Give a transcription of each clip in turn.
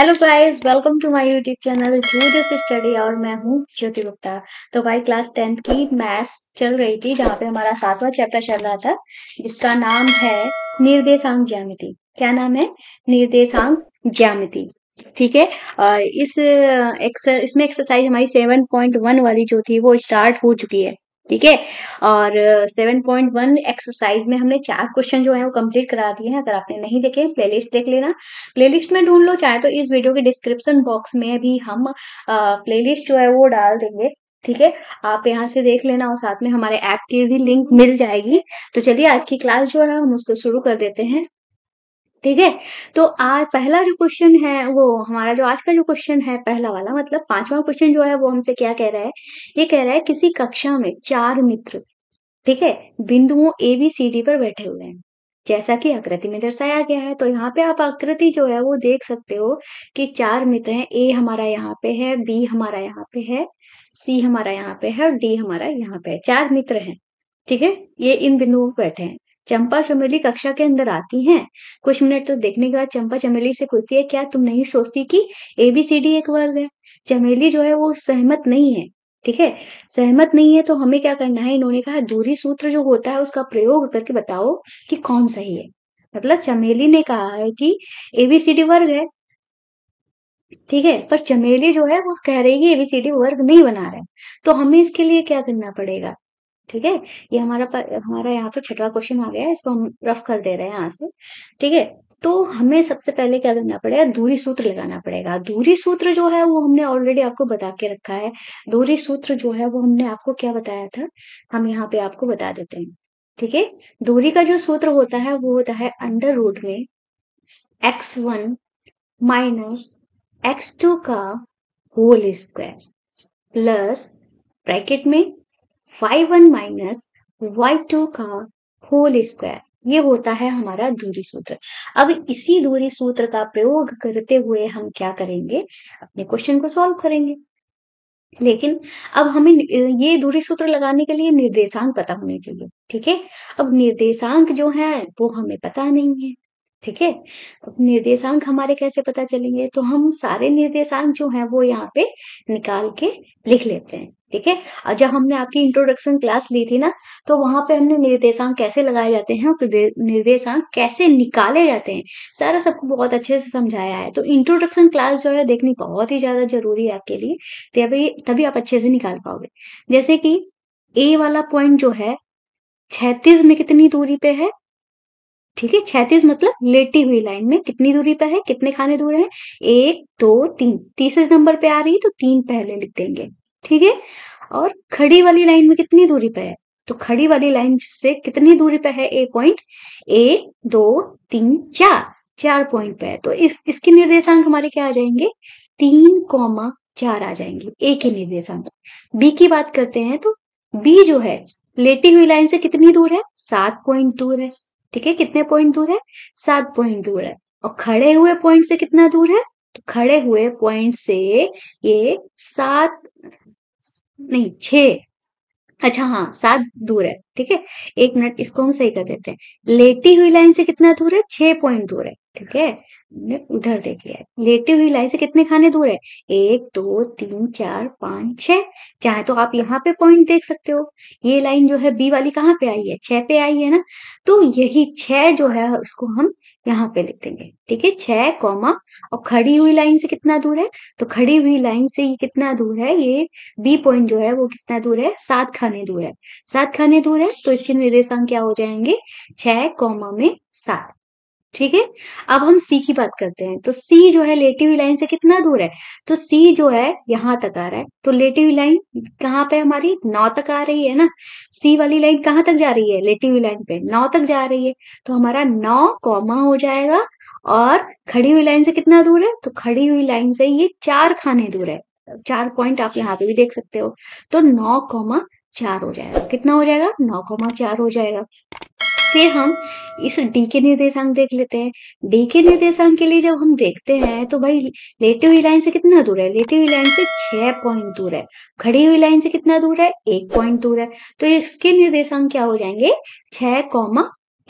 Hello guys welcome to my YouTube channel जूडियस study और मैं हूँ ज्योति गुप्ता तो भाई क्लास टेंथ की मैथ्स चल रही थी जहाँ पे हमारा सातवां चैप्टर चल रहा था जिसका नाम है निर्देशांक ज्यामिति क्या नाम है निर्देशांक ज्यामिति ठीक है और इस एक्सर, इसमें एक्सरसाइज हमारी सेवन पॉइंट वन वाली जो थी वो स्टार्ट हो चुकी है ठीक है और सेवन पॉइंट वन एक्सरसाइज में हमने चार क्वेश्चन जो है वो कंप्लीट करा दिए हैं अगर आपने नहीं देखे प्लेलिस्ट देख लेना प्लेलिस्ट में ढूंढ लो चाहे तो इस वीडियो के डिस्क्रिप्शन बॉक्स में भी हम प्लेलिस्ट uh, जो है वो डाल देंगे ठीक है आप यहाँ से देख लेना और साथ में हमारे ऐप की भी लिंक मिल जाएगी तो चलिए आज की क्लास जो है हम उसको शुरू कर देते हैं ठीक है तो आज पहला जो क्वेश्चन है वो हमारा जो आज का जो क्वेश्चन है पहला वाला मतलब पांचवा क्वेश्चन जो है वो हमसे क्या कह रहा है ये कह रहा है किसी कक्षा में चार मित्र ठीक है बिंदुओं ए बी सी डी पर बैठे हुए हैं जैसा कि आकृति में दर्शाया गया है तो यहाँ पे आप आकृति जो है वो देख सकते हो कि चार मित्र हैं ए हमारा यहाँ पे है बी हमारा यहाँ पे है सी हमारा यहाँ पे है और डी हमारा यहाँ पे है चार मित्र हैं ठीक है ये इन बिंदुओं पर बैठे हैं चंपा चमेली कक्षा के अंदर आती हैं कुछ मिनट तो देखने के बाद चंपा चमेली से पूछती है क्या तुम नहीं सोचती कि एबीसीडी एक वर्ग है चमेली जो है वो सहमत नहीं है ठीक है सहमत नहीं है तो हमें क्या करना है इन्होंने कहा दूरी सूत्र जो होता है उसका प्रयोग करके बताओ कि कौन सही है मतलब चमेली ने कहा है कि एबीसीडी वर्ग है ठीक है पर चमेली जो है वो कह रही है एबीसीडी वर्ग नहीं बना रहे तो हमें इसके लिए क्या करना पड़ेगा ठीक है ये हमारा हमारा यहाँ पे छठवा क्वेश्चन आ गया है इसको हम रफ कर दे रहे हैं यहाँ से ठीक है तो हमें सबसे पहले क्या करना पड़ेगा दूरी सूत्र लगाना पड़ेगा दूरी सूत्र जो है वो हमने ऑलरेडी आपको बता के रखा है दूरी सूत्र जो है वो हमने आपको क्या बताया था हम यहाँ पे आपको बता देते हैं ठीक है दूरी का जो सूत्र होता है वो होता है अंडर रूट में x one minus x two का होल स्क्वायर प्लस ब्रैकेट में five one minus y two का होल स्क्वायर ये होता है हमारा दूरी सूत्र अब इसी दूरी सूत्र का प्रयोग करते हुए हम क्या करेंगे अपने क्वेश्चन को सॉल्व करेंगे लेकिन अब हमें ये दूरी सूत्र लगाने के लिए निर्देशांक पता होने चाहिए ठीक है अब निर्देशांक जो है वो हमें पता नहीं है ठीक है निर्देशांक हमारे कैसे पता चलेंगे तो हम सारे निर्देशांक जो हैं वो यहाँ पे निकाल के लिख लेते हैं ठीक है और जब हमने आपकी इंट्रोडक्शन क्लास ली थी ना तो वहां पे हमने निर्देशांक कैसे लगाए जाते हैं और निर्देशांक कैसे निकाले जाते हैं सारा सबको बहुत अच्छे से समझाया है तो इंट्रोडक्शन क्लास जो है देखनी बहुत ही ज्यादा जरूरी है आपके लिए तभी तो तभी आप अच्छे से निकाल पाओगे जैसे कि ए वाला पॉइंट जो है छत्तीस में कितनी दूरी पे है ठीक है छैतीस मतलब लेटी हुई लाइन में कितनी दूरी पर है कितने खाने दूर है एक दो तीन तीसरे नंबर पे आ रही है तो तीन पहले लिख देंगे ठीक है और खड़ी वाली लाइन में कितनी दूरी पर है तो खड़ी वाली लाइन से कितनी दूरी पर है ए पॉइंट एक दो तीन चार चार पॉइंट पर है तो इस इसके निर्देशांक हमारे क्या आ जाएंगे तीन कौमा चार आ जाएंगे ए के निर्देशांक बी की बात करते हैं तो बी जो है लेटी हुई लाइन से कितनी दूर है सात पॉइंट दूर है ठीक है कितने पॉइंट दूर है सात पॉइंट दूर है और खड़े हुए पॉइंट से कितना दूर है तो खड़े हुए पॉइंट से ये सात नहीं छ अच्छा हाँ सात दूर है ठीक है एक मिनट इसको हम सही कर देते हैं लेटी हुई लाइन से कितना दूर है छह पॉइंट दूर है ठीक है उधर देख लिया लेटी हुई लाइन से कितने खाने दूर है एक दो तीन चार पांच छह चाहे तो आप यहाँ पे पॉइंट देख सकते हो ये लाइन जो है बी वाली कहाँ पे आई है छह पे आई है ना तो यही छह जो है उसको हम यहाँ पे लिख देंगे ठीक है छह कॉमा और खड़ी हुई लाइन से कितना दूर है तो खड़ी हुई लाइन से ये कितना दूर है ये बी पॉइंट जो है वो कितना दूर है सात खाने दूर है सात खाने दूर है तो इसके निर्देशांक क्या हो जाएंगे छह कॉमा में सात ठीक है अब हम सी की बात करते हैं तो सी जो है लेटी हुई लाइन से कितना दूर है तो सी जो है यहाँ तक आ रहा है तो लेटी हुई लाइन कहाँ पे हमारी नौ तक आ रही है ना सी वाली लाइन कहाँ तक जा रही है लेटी हुई लाइन पे नौ तक जा रही है तो हमारा नौ कॉमा हो जाएगा और खड़ी हुई लाइन से कितना दूर है तो खड़ी हुई लाइन से ये चार खाने दूर है चार पॉइंट आप यहाँ पे भी देख सकते हो तो नौ कॉमा चार हो जाएगा कितना हो जाएगा नौ कॉमा चार हो जाएगा फिर हम इस डी के निर्देशांक देख लेते हैं डी के निर्देशांक के लिए जब हम देखते हैं तो भाई लेटी हुई लाइन से कितना दूर है लेटी हुई लाइन से छह पॉइंट दूर है खड़ी हुई लाइन से कितना दूर है एक पॉइंट दूर है तो इसके निर्देशांक क्या हो जाएंगे छह कौमा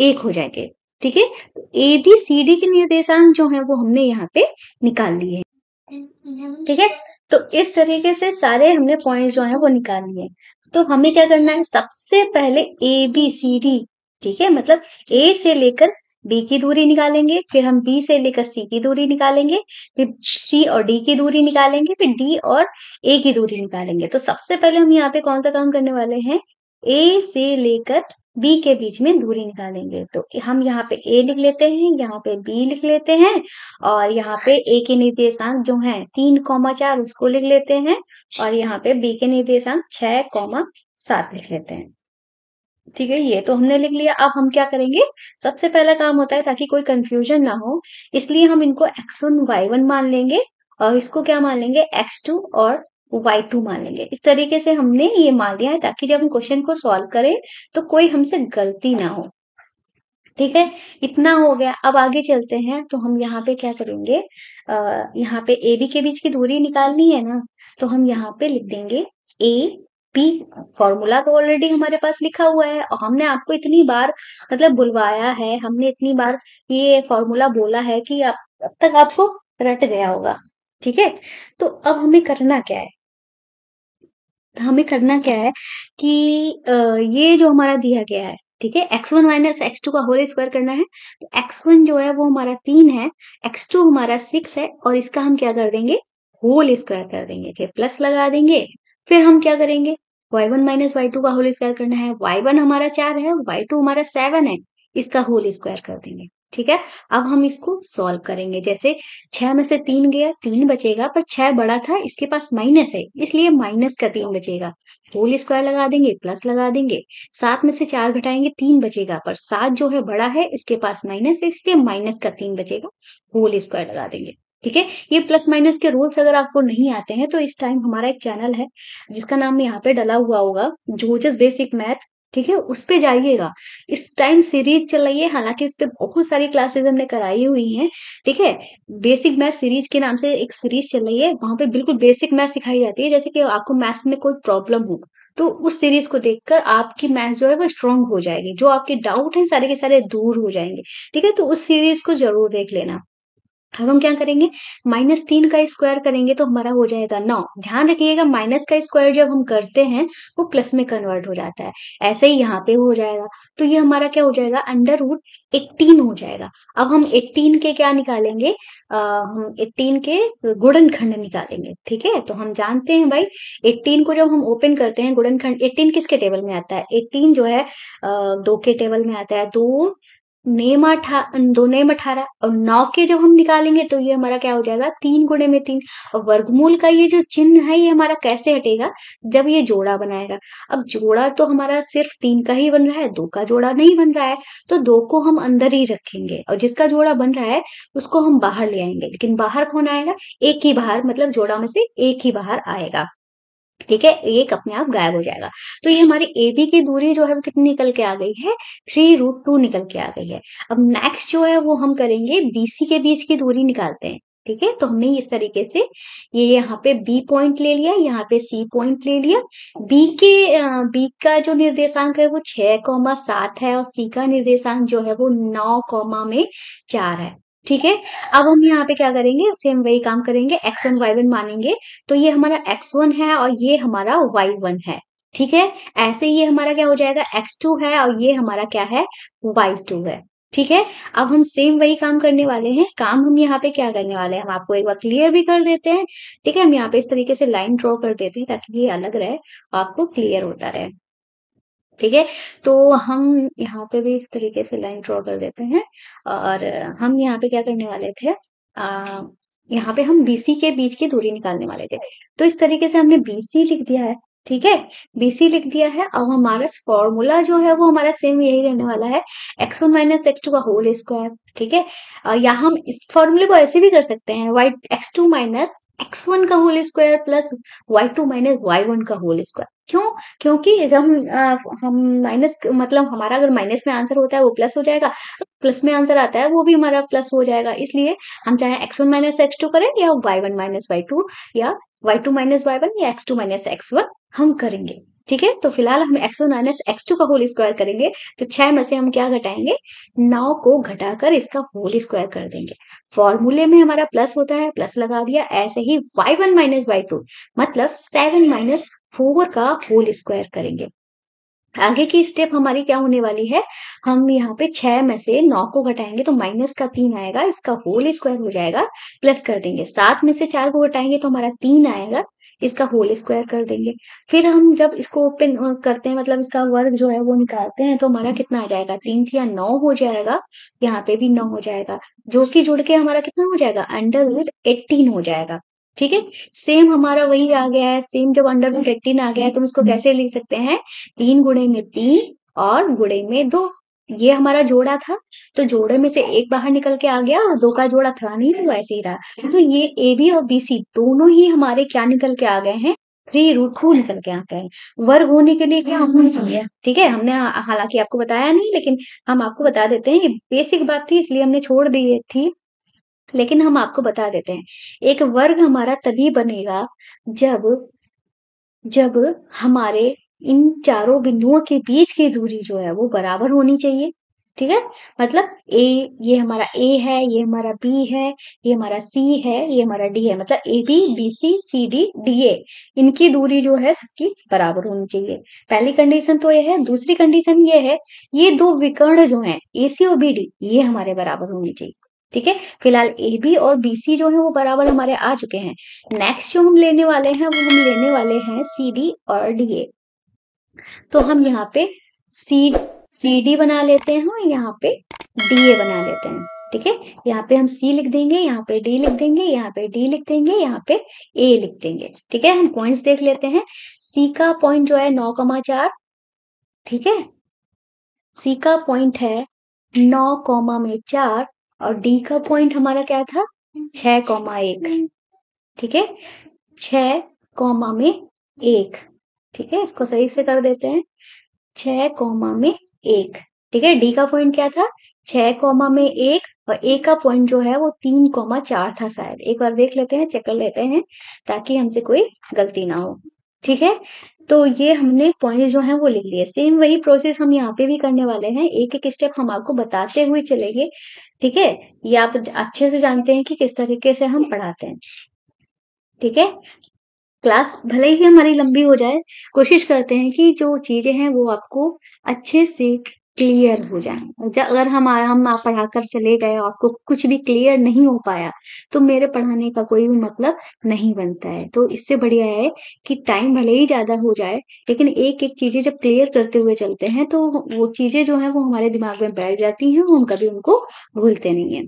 एक हो जाएंगे ठीक है तो ए डी सी डी के निर्देशांक जो है वो हमने यहाँ पे निकाल लिए है ठीक है तो इस तरीके से सारे हमने पॉइंट जो है वो निकाल लिए तो हमें क्या करना है सबसे पहले ए बी सी डी ठीक है मतलब ए से लेकर बी की दूरी निकालेंगे फिर हम बी से लेकर सी की दूरी निकालेंगे फिर सी और डी की दूरी निकालेंगे फिर डी और ए की दूरी निकालेंगे तो सबसे पहले हम यहाँ पे कौन सा काम करने वाले हैं ए से लेकर बी के बीच में दूरी निकालेंगे तो हम यहाँ पे ए लिख लेते हैं यहाँ पे बी लिख लेते हैं और यहाँ पे ए के निर्देशांक जो है तीन कौमा चार उसको लिख लेते हैं और यहाँ पे बी के निर्देशांक छह कौमा सात लिख लेते हैं ठीक है ये तो हमने लिख लिया अब हम क्या करेंगे सबसे पहला काम होता है ताकि कोई कंफ्यूजन ना हो इसलिए हम इनको एक्स वन वाई वन मान लेंगे और इसको क्या मान लेंगे एक्स टू और वाई टू मान लेंगे इस तरीके से हमने ये मान लिया है ताकि जब हम क्वेश्चन को सॉल्व करें तो कोई हमसे गलती ना हो ठीक है इतना हो गया अब आगे चलते हैं तो हम यहाँ पे क्या करेंगे अः यहाँ पे ए बी के बीच की दूरी निकालनी है ना तो हम यहाँ पे लिख देंगे ए पी फॉर्मूला तो ऑलरेडी हमारे पास लिखा हुआ है और हमने आपको इतनी बार मतलब बुलवाया है हमने इतनी बार ये फॉर्मूला बोला है कि अब तक आपको रट गया होगा ठीक है तो अब हमें करना क्या है हमें करना क्या है कि ये जो हमारा दिया गया है ठीक है x one minus x two का होल स्क्वायर करना है तो एक्स वन जो है वो हमारा तीन है एक्स टू हमारा सिक्स है और इसका हम क्या कर देंगे होल स्क्वायर कर देंगे प्लस लगा देंगे फिर हम क्या करेंगे y one minus y two का होल स्क्वायर करना है वाई वन हमारा चार है वाई टू हमारा सेवन है इसका होल स्क्वायर कर देंगे ठीक है अब हम इसको सॉल्व करेंगे जैसे छह में से तीन गया तीन बचेगा पर छह बड़ा था इसके पास माइनस है इसलिए माइनस का तीन बचेगा होल स्क्वायर लगा देंगे प्लस लगा देंगे सात में से चार घटाएंगे तीन बचेगा पर सात जो है बड़ा है इसके पास माइनस है इसलिए माइनस का तीन बचेगा होल स्क्वायर लगा देंगे ठीक है ये प्लस माइनस के रूल्स अगर आपको नहीं आते हैं तो इस टाइम हमारा एक चैनल है जिसका नाम यहाँ पे डला हुआ होगा जोजस बेसिक मैथ ठीक है उस पर जाइएगा इस टाइम सीरीज चल रही है हालांकि इस पर बहुत सारी क्लासेज हमने कराई हुई हैं ठीक है बेसिक मैथ सीरीज के नाम से एक सीरीज चल रही है वहां पे बिल्कुल बेसिक मैथ सिखाई जाती है जैसे कि आपको मैथ्स में कोई प्रॉब्लम हो तो उस सीरीज को देखकर आपकी मैथ जो है वो स्ट्रांग हो जाएगी जो आपके डाउट हैं सारे के सारे दूर हो जाएंगे ठीक है तो उस सीरीज को जरूर देख लेना अब हम क्या करेंगे माइनस तीन का स्क्वायर करेंगे तो हमारा हो जाएगा नौ ध्यान रखिएगा माइनस का स्क्वायर जब हम करते हैं वो प्लस में कन्वर्ट हो जाता है ऐसे ही यहाँ पे हो जाएगा तो ये हमारा क्या हो जाएगा अंडर रूट एट्टीन हो जाएगा अब हम एट्टीन के क्या निकालेंगे अः हम एट्टीन के गुड़नखंड निकालेंगे ठीक है तो हम जानते हैं भाई एट्टीन को जब हम ओपन करते हैं गुड़नखंड एट्टीन किसके टेबल में आता है एट्टीन जो है अः दो के टेबल में आता है दो नेम अठा दो नेम अठारह और नौ के जब हम निकालेंगे तो ये हमारा क्या हो जाएगा तीन गुणे में तीन और वर्गमूल का ये जो चिन्ह है ये हमारा कैसे हटेगा जब ये जोड़ा बनाएगा अब जोड़ा तो हमारा सिर्फ तीन का ही बन रहा है दो का जोड़ा नहीं बन रहा है तो दो को हम अंदर ही रखेंगे और जिसका जोड़ा बन रहा है उसको हम बाहर ले आएंगे लेकिन बाहर कौन आएगा एक ही बाहर मतलब जोड़ा में से एक ही बाहर आएगा ठीक है एक अपने आप गायब हो जाएगा तो ये हमारी ए बी की दूरी जो है वो कितनी निकल के आ गई है थ्री रूट टू निकल के आ गई है अब नेक्स्ट जो है वो हम करेंगे बी सी के बीच की दूरी निकालते हैं ठीक है तो हमने इस तरीके से ये यहाँ पे बी पॉइंट ले लिया यहाँ पे सी पॉइंट ले लिया बी के बी का जो निर्देशांक है वो छह कौमा सात है और सी का निर्देशांक जो है वो नौ कौमा में चार है ठीक है अब हम यहाँ पे क्या करेंगे सेम वही काम करेंगे एक्स वन वाई वन मानेंगे तो ये हमारा एक्स वन है और ये हमारा वाई वन है ठीक है ऐसे ये हमारा क्या हो जाएगा एक्स टू है और ये हमारा क्या है वाई टू है ठीक है अब हम सेम वही काम करने वाले हैं काम हम यहाँ पे क्या करने वाले हैं हम आपको एक बार क्लियर भी कर देते हैं ठीक है हम यहाँ पे इस तरीके से लाइन ड्रॉ कर देते हैं ताकि ये अलग रहे आपको क्लियर होता रहे ठीक है तो हम यहाँ पे भी इस तरीके से लाइन ड्रॉ कर देते हैं और हम यहाँ पे क्या करने वाले थे आ, यहाँ पे हम बीसी के बीच की दूरी निकालने वाले थे तो इस तरीके से हमने बीसी लिख दिया है ठीक है बीसी लिख दिया है अब हमारा फॉर्मूला जो है वो हमारा सेम यही रहने वाला है x one minus x two का होल स्क्वायर ठीक है या हम इस फॉर्मूले को ऐसे भी कर सकते हैं y x two minus x one का whole square plus y two minus y one का होल स्क्वायर क्यों क्योंकि जब हम हम माइनस मतलब हमारा अगर माइनस में आंसर होता है वो प्लस हो जाएगा प्लस में आंसर आता है वो भी हमारा प्लस हो जाएगा इसलिए हम चाहे x one minus x two करें या y one minus y two या y two minus y one या x two minus x one हम करेंगे ठीक है तो फिलहाल हम x one minus x two का होल स्क्वायर करेंगे तो छह में से हम क्या घटाएंगे नौ को घटाकर इसका होल स्क्वायर कर देंगे फॉर्मूले में हमारा प्लस होता है प्लस लगा दिया ऐसे ही y one minus y two मतलब सेवन माइनस फोर का होल स्क्वायर करेंगे आगे की स्टेप हमारी क्या होने वाली है हम यहाँ पे छह में से नौ को घटाएंगे तो माइनस का तीन आएगा इसका होल स्क्वायर हो जाएगा प्लस कर देंगे सात में से चार को घटाएंगे तो हमारा तीन आएगा इसका होल स्क्वायर कर देंगे फिर हम जब इसको ओपन करते हैं मतलब इसका वर्ग जो है वो निकालते हैं तो हमारा कितना आ जाएगा तीन या नौ हो जाएगा यहाँ पे भी नौ हो जाएगा जो कि जुड़ के हमारा कितना हो जाएगा अंडर रूट एटीन हो जाएगा ठीक है सेम हमारा वही आ गया है सेम जब अंडर रूट एटीन आ गया है तो हम इसको हम्म। कैसे लिख सकते हैं तीन गुणे में तीन और गुणे में दो ये हमारा जोड़ा था तो जोड़े में से एक बाहर निकल के आ गया दो का जोड़ा था नहीं तो ऐसे ही रहा तो ये ए बी और बी सी दोनों ही हमारे क्या निकल के आ गए हैं थ्री रूट टू निकल के आ गए वर्ग होने के लिए क्या हम्म, होना हम्म, हम्म। चाहिए ठीक है हमने हालांकि आपको बताया नहीं लेकिन हम आपको बता देते हैं ये बेसिक बात थी इसलिए हमने छोड़ दी थी लेकिन हम आपको बता देते हैं एक वर्ग हमारा तभी बनेगा जब जब हमारे इन चारों बिंदुओं के बीच की दूरी जो है वो बराबर होनी चाहिए ठीक है मतलब ए ये हमारा ए है ये हमारा बी है ये हमारा सी है ये हमारा डी है मतलब A B B C C D D A इनकी दूरी जो है सबकी बराबर होनी चाहिए पहली कंडीशन तो ये है दूसरी कंडीशन ये है ये दो विकर्ण जो है ए सी और बी डी ये हमारे बराबर होनी चाहिए ठीक है फिलहाल ए बी और बी सी जो है वो बराबर हमारे आ चुके हैं नेक्स्ट जो हम लेने वाले हैं वो हम लेने वाले हैं सी डी और डी ए तो हम यहाँ पे सी सी डी बना लेते हैं और यहाँ पे डी ए बना लेते हैं ठीक है यहाँ पे हम सी लिख देंगे यहाँ पे डी लिख देंगे यहाँ पे डी लिख देंगे यहाँ पे ए लिख देंगे ठीक है हम पॉइंट्स देख लेते हैं सी का पॉइंट जो है नौ कमा चार ठीक है सी का पॉइंट है नौ कॉमा में चार और डी का पॉइंट हमारा क्या था छ कॉमा एक ठीक है छ कॉमा में एक ठीक है इसको सही से कर देते हैं छह कोमा में एक ठीक है डी का पॉइंट क्या था छह कोमा में एक और ए का पॉइंट जो है वो तीन कोमा चार था शायद एक बार देख लेते हैं चेक कर लेते हैं ताकि हमसे कोई गलती ना हो ठीक है तो ये हमने पॉइंट जो है वो लिख लिए सेम वही प्रोसेस हम यहाँ पे भी करने वाले हैं एक एक स्टेप हम आपको बताते हुए चलेंगे ठीक है ये आप अच्छे से जानते हैं कि किस तरीके से हम पढ़ाते हैं ठीक है क्लास भले ही हमारी लंबी हो जाए कोशिश करते हैं कि जो चीज़ें हैं वो आपको अच्छे से क्लियर हो जाए अगर हम हम पढ़ाकर पढ़ा कर चले गए आपको कुछ भी क्लियर नहीं हो पाया तो मेरे पढ़ाने का कोई भी मतलब नहीं बनता है तो इससे बढ़िया है कि टाइम भले ही ज़्यादा हो जाए लेकिन एक एक चीज़ें जब क्लियर करते हुए चलते हैं तो वो चीज़ें जो है वो हमारे दिमाग में बैठ जाती हैं हम कभी उनको भूलते नहीं है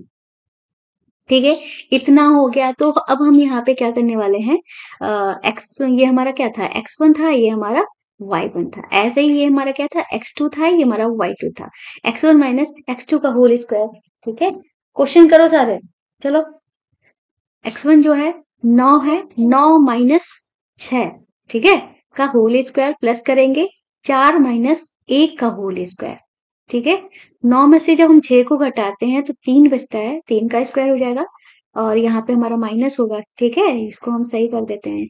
ठीक है इतना हो गया तो अब हम यहाँ पे क्या करने वाले हैं एक्स ये हमारा क्या था एक्स वन था ये हमारा वाई वन था ऐसे ही ये हमारा क्या था एक्स टू था ये हमारा वाई टू था x one minus x two का होल स्क्वायर ठीक है क्वेश्चन करो सारे चलो एक्स वन जो है नौ है नौ माइनस छ ठीक है का होल स्क्वायर प्लस करेंगे चार माइनस एक का होल स्क्वायर ठीक है नौ में से जब हम छह को घटाते हैं तो तीन बचता है तीन का स्क्वायर हो जाएगा और यहाँ पे हमारा माइनस होगा ठीक है इसको हम सही कर देते हैं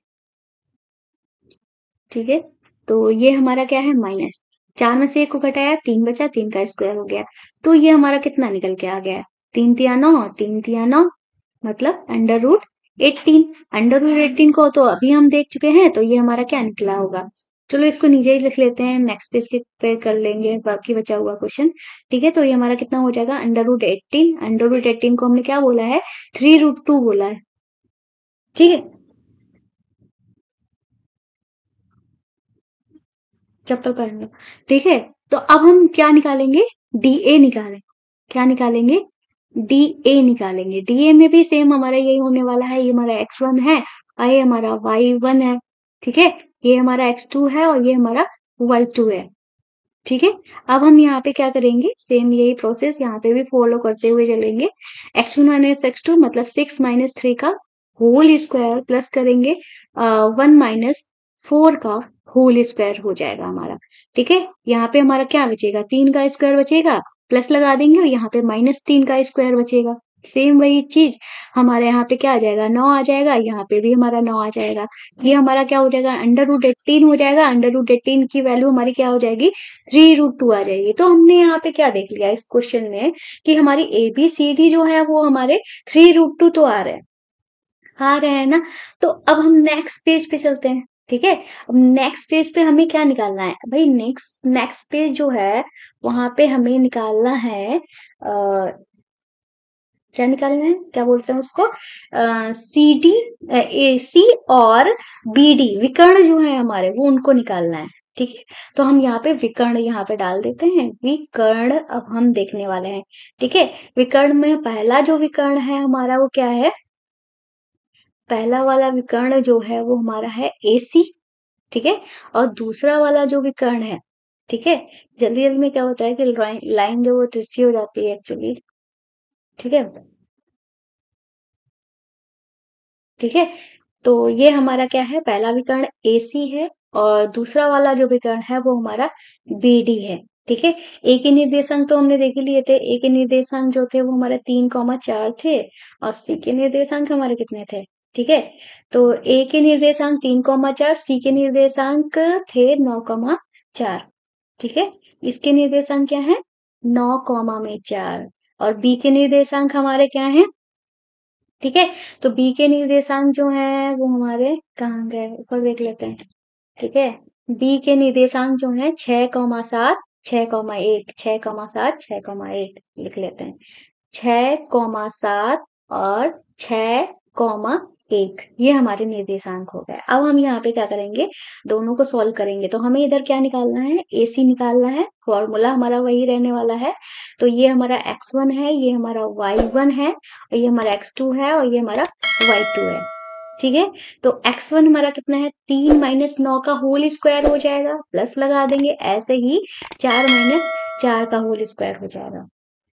ठीक है तो ये हमारा क्या है माइनस चार में से एक को घटाया तीन बचा तीन का स्क्वायर हो गया तो ये हमारा कितना निकल के आ गया तीन तिया नौ तीन तिया नौ मतलब under root eighteen under root eighteen को तो अभी हम देख चुके हैं तो ये हमारा क्या निकला होगा चलो इसको नीचे ही लिख लेते हैं नेक्स्ट पेज के पे कर लेंगे बाकी बचा हुआ क्वेश्चन ठीक है तो ये हमारा कितना हो जाएगा under root eighteen under root eighteen को हमने क्या बोला है थ्री रूट टू बोला है ठीक है चप्पल पहन लो ठीक है तो अब हम क्या निकालेंगे डी ए निकालें क्या निकालेंगे डी ए निकालेंगे डी ए में भी सेम हमारा यही होने वाला है ये हमारा एक्स वन है आई ये हमारा वाई वन है ठीक है ये हमारा एक्स टू है और ये हमारा वाई टू है ठीक है अब हम यहाँ पे क्या करेंगे सेम यही प्रोसेस यहाँ पे भी फॉलो करते हुए चलेंगे x one minus x two मतलब सिक्स माइनस थ्री का होल स्क्वायर प्लस करेंगे वन माइनस फोर का होल स्क्वायर हो जाएगा हमारा ठीक है यहाँ पे हमारा क्या बचेगा तीन का स्क्वायर बचेगा प्लस लगा देंगे और यहाँ पे माइनस तीन का स्क्वायर बचेगा सेम वही चीज हमारे यहाँ पे क्या आ जाएगा नौ आ जाएगा यहाँ पे भी हमारा नौ आ जाएगा ये हमारा क्या हो जाएगा अंडर रूट एटीन हो जाएगा अंडर रूट एटीन की वैल्यू हमारी क्या हो जाएगी थ्री रूट टू आ जाएगी तो हमने यहाँ पे क्या देख लिया इस क्वेश्चन में कि हमारी ए बी सी डी जो है वो हमारे थ्री रूट टू तो आ रहे हैं आ रहे हैं ना तो अब हम नेक्स्ट पेज पे चलते हैं ठीक है अब नेक्स्ट पेज पे हमें क्या निकालना है भाई नेक्स्ट नेक्स्ट पेज जो है वहां पे हमें निकालना है क्या निकालना है क्या बोलते हैं उसको सी डी ए सी और बी डी विकर्ण जो है हमारे वो उनको निकालना है ठीक है तो हम यहाँ पे विकर्ण यहाँ पे डाल देते हैं विकर्ण अब हम देखने वाले हैं ठीक है विकर्ण में पहला जो विकर्ण है हमारा वो क्या है पहला वाला विकर्ण जो है वो हमारा है एसी ठीक है और दूसरा वाला जो विकर्ण है ठीक है जल्दी जल्दी में क्या होता है कि लाइन जो वो तिरछी हो जाती है एक्चुअली ठीक है ठीक है तो ये हमारा क्या है पहला विकर्ण ए सी है और दूसरा वाला जो विकर्ण है वो हमारा बी डी है ठीक है ए के निर्देशांक तो हमने देख लिए थे ए के निर्देशांक जो थे वो हमारे तीन कौमा चार थे और सी के निर्देशांक हमारे कितने थे ठीक है तो ए के निर्देशांक तीन कौमा चार सी के निर्देशांक थे नौ कौमा चार ठीक है इसके निर्देशांक क्या है नौ कौमा में चार और बी के निर्देशांक हमारे क्या हैं ठीक है तो बी के निर्देशांक जो है वो हमारे कहाँ गए ऊपर देख लेते हैं ठीक है बी के निर्देशांक जो है छह कौमा सात छह कौमा एक छह कौमा सात छह कौमा एक लिख लेते हैं छह कौमा सात और छह कौमा एक ये हमारे निर्देशांक हो गए अब हम यहाँ पे क्या करेंगे दोनों को सॉल्व करेंगे तो हमें इधर क्या निकालना है ए सी निकालना है फॉर्मूला हमारा वही रहने वाला है तो ये हमारा एक्स वन है ये हमारा वाई वन है और ये हमारा एक्स टू है और ये हमारा वाई टू है ठीक है तो x1 हमारा कितना है तीन माइनस नौ का होल स्क्वायर हो जाएगा प्लस लगा देंगे ऐसे ही चार माइनस चार का होल स्क्वायर हो जाएगा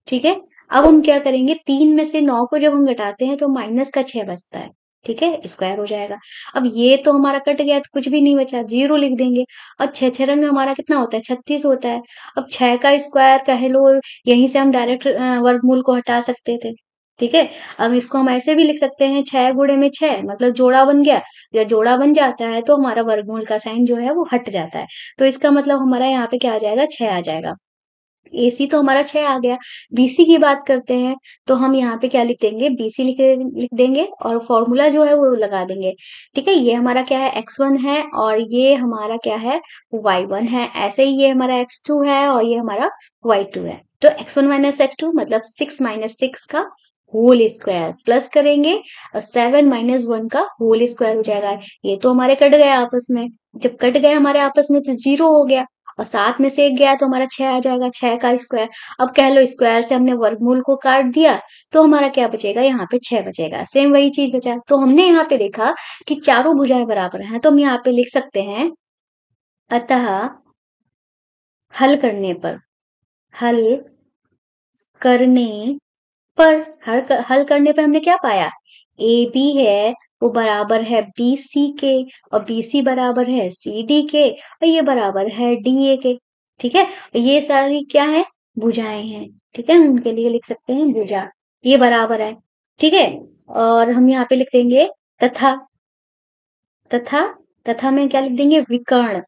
ठीक है अब हम क्या करेंगे तीन में से नौ को जब हम घटाते हैं तो माइनस का छह बचता है ठीक है स्क्वायर हो जाएगा अब ये तो हमारा कट गया तो कुछ भी नहीं बचा जीरो लिख देंगे और छह छह रंग हमारा कितना होता है छत्तीस होता है अब छह का स्क्वायर कह लो यहीं से हम डायरेक्ट वर्गमूल को हटा सकते थे ठीक है अब इसको हम ऐसे भी लिख सकते हैं छह गुड़े में छह मतलब जोड़ा बन गया जब जोड़ा बन जाता है तो हमारा वर्गमूल का साइन जो है वो हट जाता है तो इसका मतलब हमारा यहाँ पे क्या आ जाएगा छह आ जाएगा एसी तो हमारा छह आ गया बीसी की बात करते हैं तो हम यहाँ पे क्या लिख देंगे बीसी लिख लिख देंगे और फॉर्मूला जो है वो लगा देंगे ठीक है ये हमारा क्या है एक्स वन है और ये हमारा क्या है वाई वन है ऐसे ही ये हमारा एक्स टू है और ये हमारा वाई टू है तो x one minus x two मतलब सिक्स माइनस सिक्स का होल स्क्वायर प्लस करेंगे और सेवन माइनस वन का होल स्क्वायर हो जाएगा ये तो हमारे कट गया आपस में जब कट गए हमारे आपस में तो जीरो हो गया और सात में से एक गया तो हमारा छह आ जाएगा छह का स्क्वायर अब कह लो स्क्वायर से हमने वर्गमूल को काट दिया तो हमारा क्या बचेगा यहाँ पे छह बचेगा सेम वही चीज बचा तो हमने यहाँ पे देखा कि चारों भुजाएं बराबर हैं तो हम यहाँ पे लिख सकते हैं अतः हल करने पर हल करने पर हल हल करने पर हमने क्या पाया ए बी है वो बराबर है बी सी के और बी सी बराबर है सी डी के और ये बराबर है डी ए के ठीक है ये सारी क्या है भुजाएं हैं ठीक है उनके लिए लिख सकते हैं भुजा ये बराबर है ठीक है और हम यहाँ पे लिख देंगे तथा तथा तथा में क्या लिख देंगे विकर्ण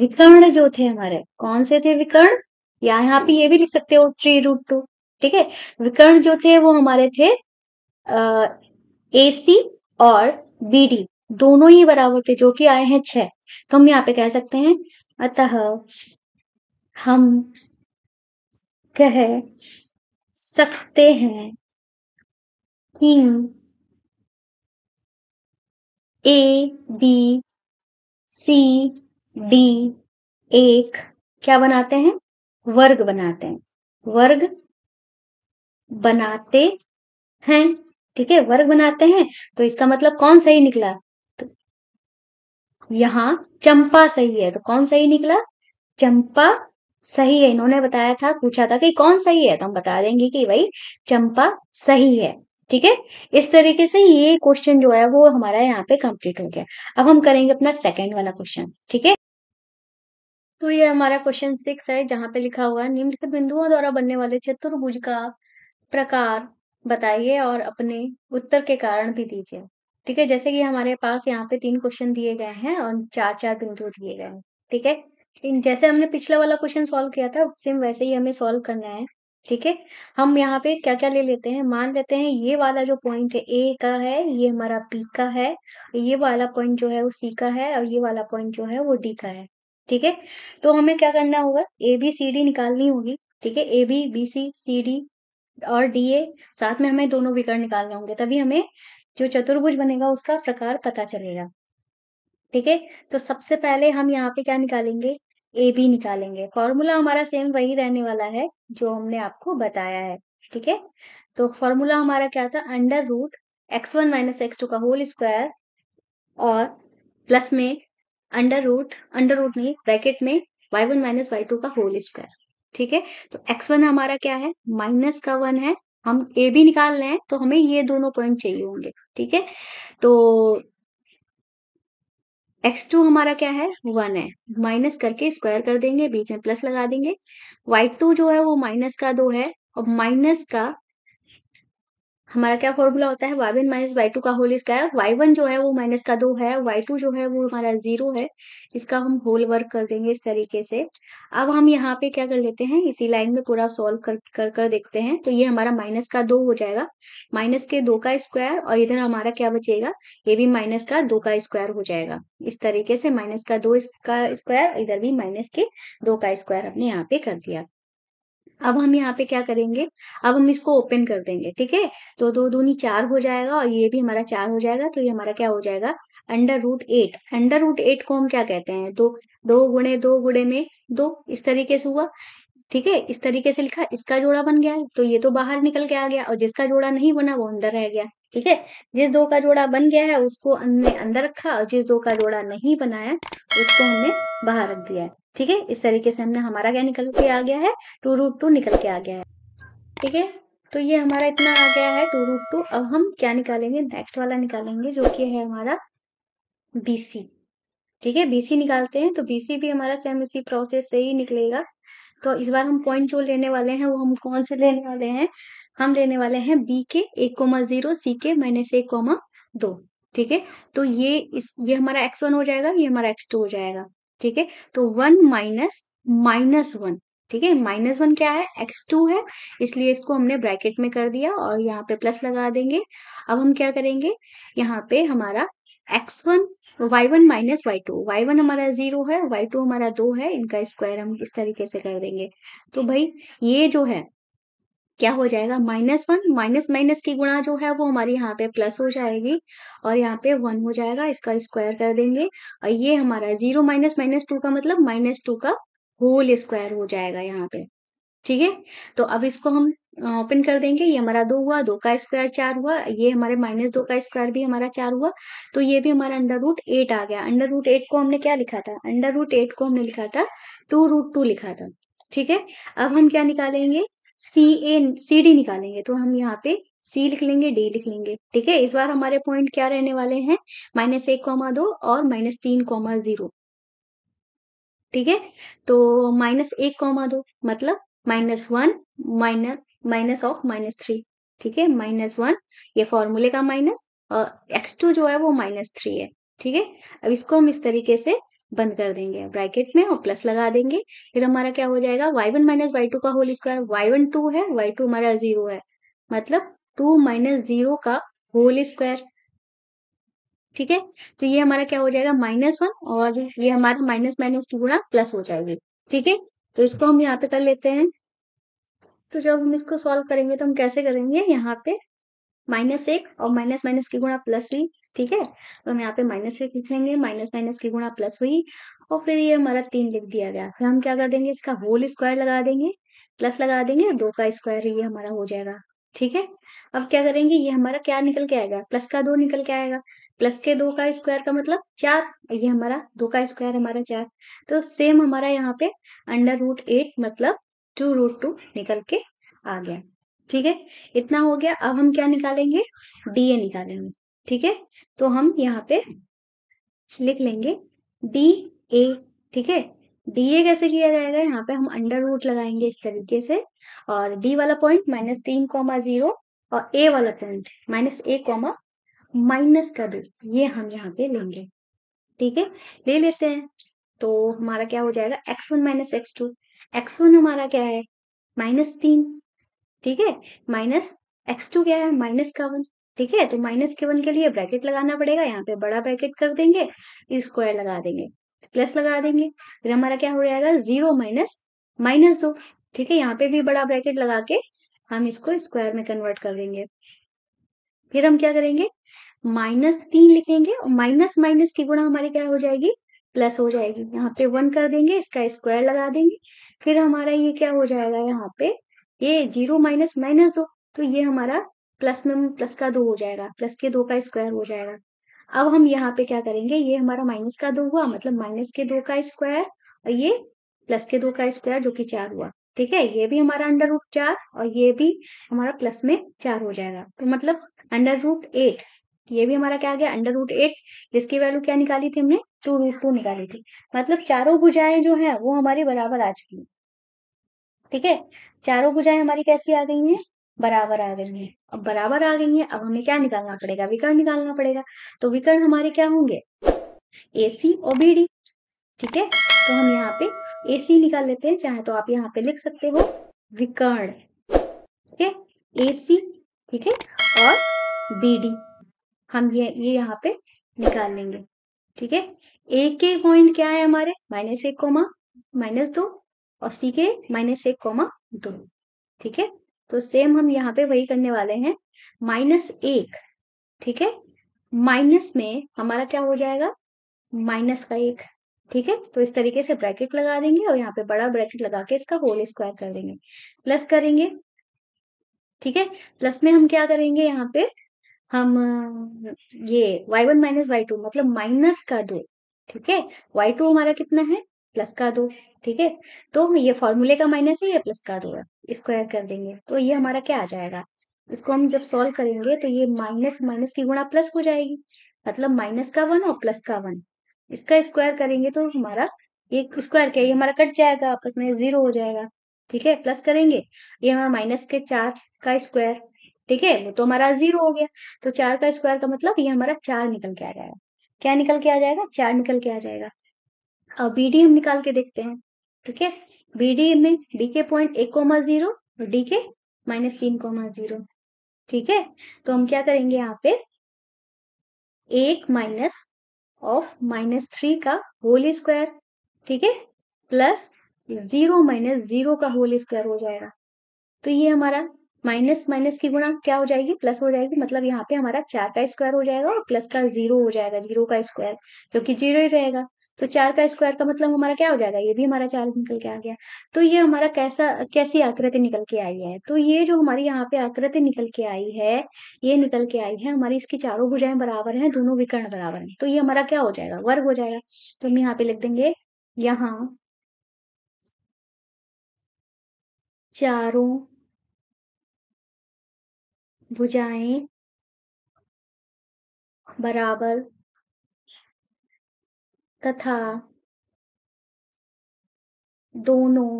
विकर्ण जो थे हमारे कौन से थे विकर्ण या यहाँ पे ये भी लिख सकते हो थ्री रूट टू ठीक है विकर्ण जो थे वो हमारे थे ए सी और बी डी दोनों ही बराबर थे जो कि आए हैं छह तो हम यहाँ पे कह सकते हैं अतः हम कह सकते हैं कि ए बी सी डी एक क्या बनाते हैं वर्ग बनाते हैं वर्ग बनाते हैं ठीक है वर्ग बनाते हैं तो इसका मतलब कौन सही निकला तो यहाँ चंपा सही है तो कौन सही निकला चंपा सही है इन्होंने बताया था पूछा था कि कौन सही है तो हम बता देंगे कि भाई चंपा सही है ठीक है इस तरीके से ये क्वेश्चन जो है वो हमारा यहाँ पे कंप्लीट हो गया अब हम करेंगे अपना सेकेंड वाला क्वेश्चन ठीक है तो ये हमारा क्वेश्चन सिक्स है जहाँ पे लिखा हुआ है निम्नलिखित बिंदुओं द्वारा बनने वाले चतुर्भुज का प्रकार बताइए और अपने उत्तर के कारण भी दीजिए ठीक है जैसे कि हमारे पास यहाँ पे तीन क्वेश्चन दिए गए हैं और चार चार बिंदु दिए गए हैं ठीक है जैसे हमने पिछला वाला क्वेश्चन सॉल्व किया था सेम वैसे ही हमें सॉल्व करना है ठीक है हम यहाँ पे क्या क्या ले लेते हैं मान लेते हैं ये वाला जो पॉइंट है ए का है ये हमारा पी का है ये वाला पॉइंट जो है वो सी का है और ये वाला पॉइंट जो है वो डी का है ठीक है तो हमें क्या करना होगा ए बी सी डी निकालनी होगी ठीक है A B B C C D और डीए साथ में हमें दोनों विकर्ण निकालने होंगे तभी हमें जो चतुर्भुज बनेगा उसका प्रकार पता चलेगा ठीक है तो सबसे पहले हम यहाँ पे क्या निकालेंगे ए बी निकालेंगे फॉर्मूला हमारा सेम वही रहने वाला है जो हमने आपको बताया है ठीक है तो फॉर्मूला हमारा क्या था under root x one minus x two का होल स्क्वायर और प्लस में अंडर रूट अंडर रूट नहीं ब्रैकेट में y one minus y two का होल स्क्वायर ठीक है तो एक्स वन हमारा क्या है माइनस का वन है हम ए भी निकाल रहे हैं तो हमें ये दोनों पॉइंट चाहिए होंगे ठीक है तो एक्स टू हमारा क्या है वन है माइनस करके स्क्वायर कर देंगे बीच में प्लस लगा देंगे वाई टू जो है वो माइनस का दो है और माइनस का हमारा क्या फॉर्मूला होता है y one minus y two का होल स्क्वायर वाई वन जो है वो माइनस का दो है वाई टू जो है वो हमारा जीरो है इसका हम होल वर्क कर देंगे इस तरीके से अब हम यहाँ पे क्या कर लेते हैं इसी लाइन में पूरा सॉल्व कर कर कर देखते हैं तो ये हमारा माइनस का दो हो जाएगा माइनस के दो का स्क्वायर और इधर हमारा क्या बचेगा ये भी माइनस का दो का स्क्वायर हो जाएगा इस तरीके से माइनस का दो का स्क्वायर इधर भी माइनस के दो का स्क्वायर हमने यहाँ पे कर दिया अब हम यहाँ पे क्या करेंगे अब हम इसको ओपन कर देंगे ठीक है तो दो दूनी चार हो जाएगा और ये भी हमारा चार हो जाएगा तो ये हमारा क्या हो जाएगा under root eight under root eight को हम क्या कहते हैं तो दो गुणे दो गुणे में दो इस तरीके से हुआ ठीक है इस तरीके से लिखा इसका जोड़ा बन गया तो ये तो बाहर निकल के आ गया और जिसका जोड़ा नहीं बना वो अंदर रह गया ठीक है जिस दो का जोड़ा बन गया है उसको हमने अंदर रखा और जिस दो का जोड़ा नहीं बनाया उसको हमने बाहर रख दिया है ठीक है इस तरीके से हमने हमारा क्या निकल के आ गया है टू रूट टू निकल के आ गया है ठीक है तो ये हमारा इतना आ गया है टू रूट टू अब हम क्या निकालेंगे नेक्स्ट वाला निकालेंगे जो कि है हमारा बीसी ठीक है बीसी निकालते हैं तो बीसी भी हमारा सेम इसी प्रोसेस से ही निकलेगा तो इस बार हम पॉइंट जो लेने वाले हैं वो हम कौन से लेने वाले हैं हम लेने वाले हैं बी के एक कोमा जीरो सी के माइनस एक कोमा दो ठीक है तो ये इस ये हमारा एक्स वन हो जाएगा ये हमारा एक्स टू हो जाएगा ठीक है तो वन माइनस माइनस वन ठीक है माइनस वन क्या है एक्स टू है इसलिए इसको हमने ब्रैकेट में कर दिया और यहाँ पे प्लस लगा देंगे अब हम क्या करेंगे यहाँ पे हमारा x one y one minus y two y one हमारा जीरो है वाई टू हमारा दो है इनका स्क्वायर हम इस तरीके से कर देंगे तो भाई ये जो है क्या हो जाएगा माइनस वन माइनस माइनस की गुणा जो है वो हमारी यहाँ पे प्लस हो जाएगी और यहाँ पे वन हो जाएगा इसका स्क्वायर कर देंगे और ये हमारा जीरो माइनस माइनस टू का मतलब माइनस टू का होल स्क्वायर हो जाएगा यहाँ पे ठीक है तो अब इसको हम ओपन कर देंगे ये हमारा दो हुआ दो का स्क्वायर चार हुआ ये हमारे माइनस दो का स्क्वायर भी हमारा चार हुआ तो ये भी हमारा अंडर रूट एट आ गया अंडर रूट एट को हमने क्या लिखा था अंडर रूट एट को हमने लिखा था टू रूट टू लिखा था ठीक है अब हम क्या निकालेंगे सी ए सी डी निकालेंगे तो हम यहाँ पे सी लिख लेंगे डी लिख लेंगे ठीक है इस बार हमारे पॉइंट क्या रहने वाले हैं माइनस एक कॉमा दो और माइनस तीन कॉमा जीरो ठीक है तो माइनस एक कॉमा दो मतलब minus one minus minus of minus three ठीक है माइनस वन ये फॉर्मूले का माइनस और एक्स टू जो है वो माइनस थ्री है ठीक है अब इसको हम इस तरीके से बंद कर देंगे ब्रैकेट में और प्लस लगा देंगे फिर हमारा क्या हो जाएगा y one minus y two का whole square y one two है वाई टू हमारा जीरो है मतलब टू माइनस जीरो का होल स्क्वायर ठीक है तो ये हमारा क्या हो जाएगा माइनस वन और ये हमारा माइनस माइनस की गुणा प्लस हो जाएगी ठीक है तो इसको हम यहाँ पे कर लेते हैं तो जब हम इसको सॉल्व करेंगे तो हम कैसे करेंगे यहाँ पे माइनस एक और माइनस माइनस की गुणा प्लस हुई ठीक है तो हम यहाँ पे माइनस एक लिख लेंगे माइनस माइनस की गुणा प्लस हुई और फिर ये हमारा तीन लिख दिया गया फिर हम क्या कर देंगे इसका होल स्क्वायर लगा देंगे प्लस लगा देंगे दो का स्क्वायर ये हमारा हो जाएगा ठीक है अब क्या करेंगे ये हमारा क्या निकल के आएगा प्लस का दो निकल के आएगा प्लस के दो का स्क्वायर का मतलब चार ये हमारा दो का स्क्वायर हमारा चार तो सेम हमारा यहाँ पे अंडर रूट एट मतलब टू रूट टू निकल के आ गया ठीक है इतना हो गया अब हम क्या निकालेंगे डीए निकालेंगे ठीक है तो हम यहाँ पे लिख लेंगे डी ए ठीक है डी ए कैसे किया जाएगा यहाँ पे हम अंडर रूट लगाएंगे इस तरीके से और डी वाला पॉइंट माइनस तीन कॉमा जीरो और ए वाला point minus A comma minus का दो ये हम यहाँ पे लेंगे ठीक है ले लेते हैं तो हमारा क्या हो जाएगा x one minus x two x one हमारा क्या है माइनस तीन ठीक है माइनस एक्स टू क्या है माइनस का वन ठीक है तो माइनस के वन के लिए ब्रैकेट लगाना पड़ेगा यहाँ पे बड़ा ब्रैकेट कर देंगे स्क्वायर लगा देंगे प्लस लगा देंगे फिर हमारा क्या हो जाएगा जीरो माइनस माइनस दो ठीक है यहाँ पे भी बड़ा ब्रैकेट लगा के हम इसको स्क्वायर में कन्वर्ट कर देंगे फिर हम क्या करेंगे माइनस तीन लिखेंगे और माइनस माइनस की गुणा हमारी क्या हो जाएगी प्लस हो जाएगी यहाँ पे वन कर देंगे इसका स्क्वायर लगा देंगे फिर हमारा ये क्या हो जाएगा यहाँ पे ये जीरो माइनस माइनस दो तो ये हमारा प्लस में प्लस का दो हो जाएगा प्लस के दो का स्क्वायर हो जाएगा अब हम यहाँ पे क्या करेंगे ये हमारा माइनस का दो हुआ मतलब माइनस के दो का स्क्वायर और ये प्लस के दो का स्क्वायर जो कि चार हुआ ठीक है ये भी हमारा अंडर रूट चार और ये भी हमारा प्लस में चार हो जाएगा तो मतलब अंडर रूट एट ये भी हमारा क्या आ गया अंडर रूट एट जिसकी वैल्यू क्या निकाली थी हमने टू रूट टू निकाली थी मतलब चारों भुजाएं जो है वो हमारे बराबर आ चुकी है ठीक है चारों भुजाएं हमारी कैसी आ गई हैं बराबर आ गई हैं अब बराबर आ गई हैं अब हमें क्या निकालना पड़ेगा विकर्ण निकालना पड़ेगा तो विकर्ण हमारे क्या होंगे ए सी और बी डी ठीक है तो हम यहाँ पे ए सी निकाल लेते हैं चाहे तो आप यहाँ पे लिख सकते हो विकर्ण ठीक है ए सी ठीक है और बी डी हम ये ये यहाँ पे निकाल लेंगे ठीक है ए के पॉइंट क्या है हमारे माइनस एक कोमा माइनस दो और सी के माइनस एक कॉमा दो ठीक है तो सेम हम यहाँ पे वही करने वाले हैं माइनस एक ठीक है माइनस में हमारा क्या हो जाएगा माइनस का एक ठीक है तो इस तरीके से ब्रैकेट लगा देंगे और यहाँ पे बड़ा ब्रैकेट लगा के इसका होल स्क्वायर कर देंगे प्लस करेंगे ठीक है प्लस में हम क्या करेंगे यहाँ पे हम ये y1 one minus y two मतलब माइनस का दो ठीक है y2 हमारा कितना है प्लस का दो ठीक है तो ये फॉर्मूले का माइनस है ये प्लस का दो स्क्वायर कर देंगे तो ये हमारा क्या आ जाएगा इसको हम जब सॉल्व करेंगे तो ये माइनस माइनस की गुणा प्लस हो जाएगी मतलब माइनस का वन और प्लस का वन इसका स्क्वायर करेंगे तो हमारा ये स्क्वायर क्या ये हमारा कट जाएगा आपस में जीरो हो जाएगा ठीक है प्लस करेंगे ये हमारा माइनस के चार का स्क्वायर ठीक है वो तो हमारा जीरो हो गया तो चार का स्क्वायर का मतलब ये हमारा चार निकल के आ जाएगा क्या निकल के आ जाएगा चार निकल के आ जाएगा बीडी हम निकाल के देखते हैं ठीक है बीडी में डी के पॉइंट एक कोमा जीरो और डी के माइनस तीन कोमा जीरो ठीक है तो हम क्या करेंगे यहाँ पे एक माइनस ऑफ माइनस थ्री का होल स्क्वायर ठीक है प्लस जीरो माइनस जीरो का होल स्क्वायर हो जाएगा तो ये हमारा माइनस माइनस की गुणा क्या हो जाएगी प्लस हो जाएगी मतलब यहाँ पे हमारा चार का स्क्वायर हो जाएगा और प्लस का जीरो हो जाएगा जीरो का स्क्वायर जो जीरो ही रहेगा तो चार का स्क्वायर का मतलब हमारा क्या हो जाएगा ये भी हमारा चार निकल के आ गया तो ये हमारा कैसा कैसी आकृति निकल के आई है तो ये जो हमारी यहाँ पे आकृति निकल के आई है ये निकल के आई है हमारी इसकी चारों भुजाएं बराबर है दोनों विकर्ण बराबर है तो ये हमारा क्या हो जाएगा वर्ग हो जाएगा तो हम यहाँ पे लिख देंगे यहाँ चारों भुजाएं बराबर तथा दोनों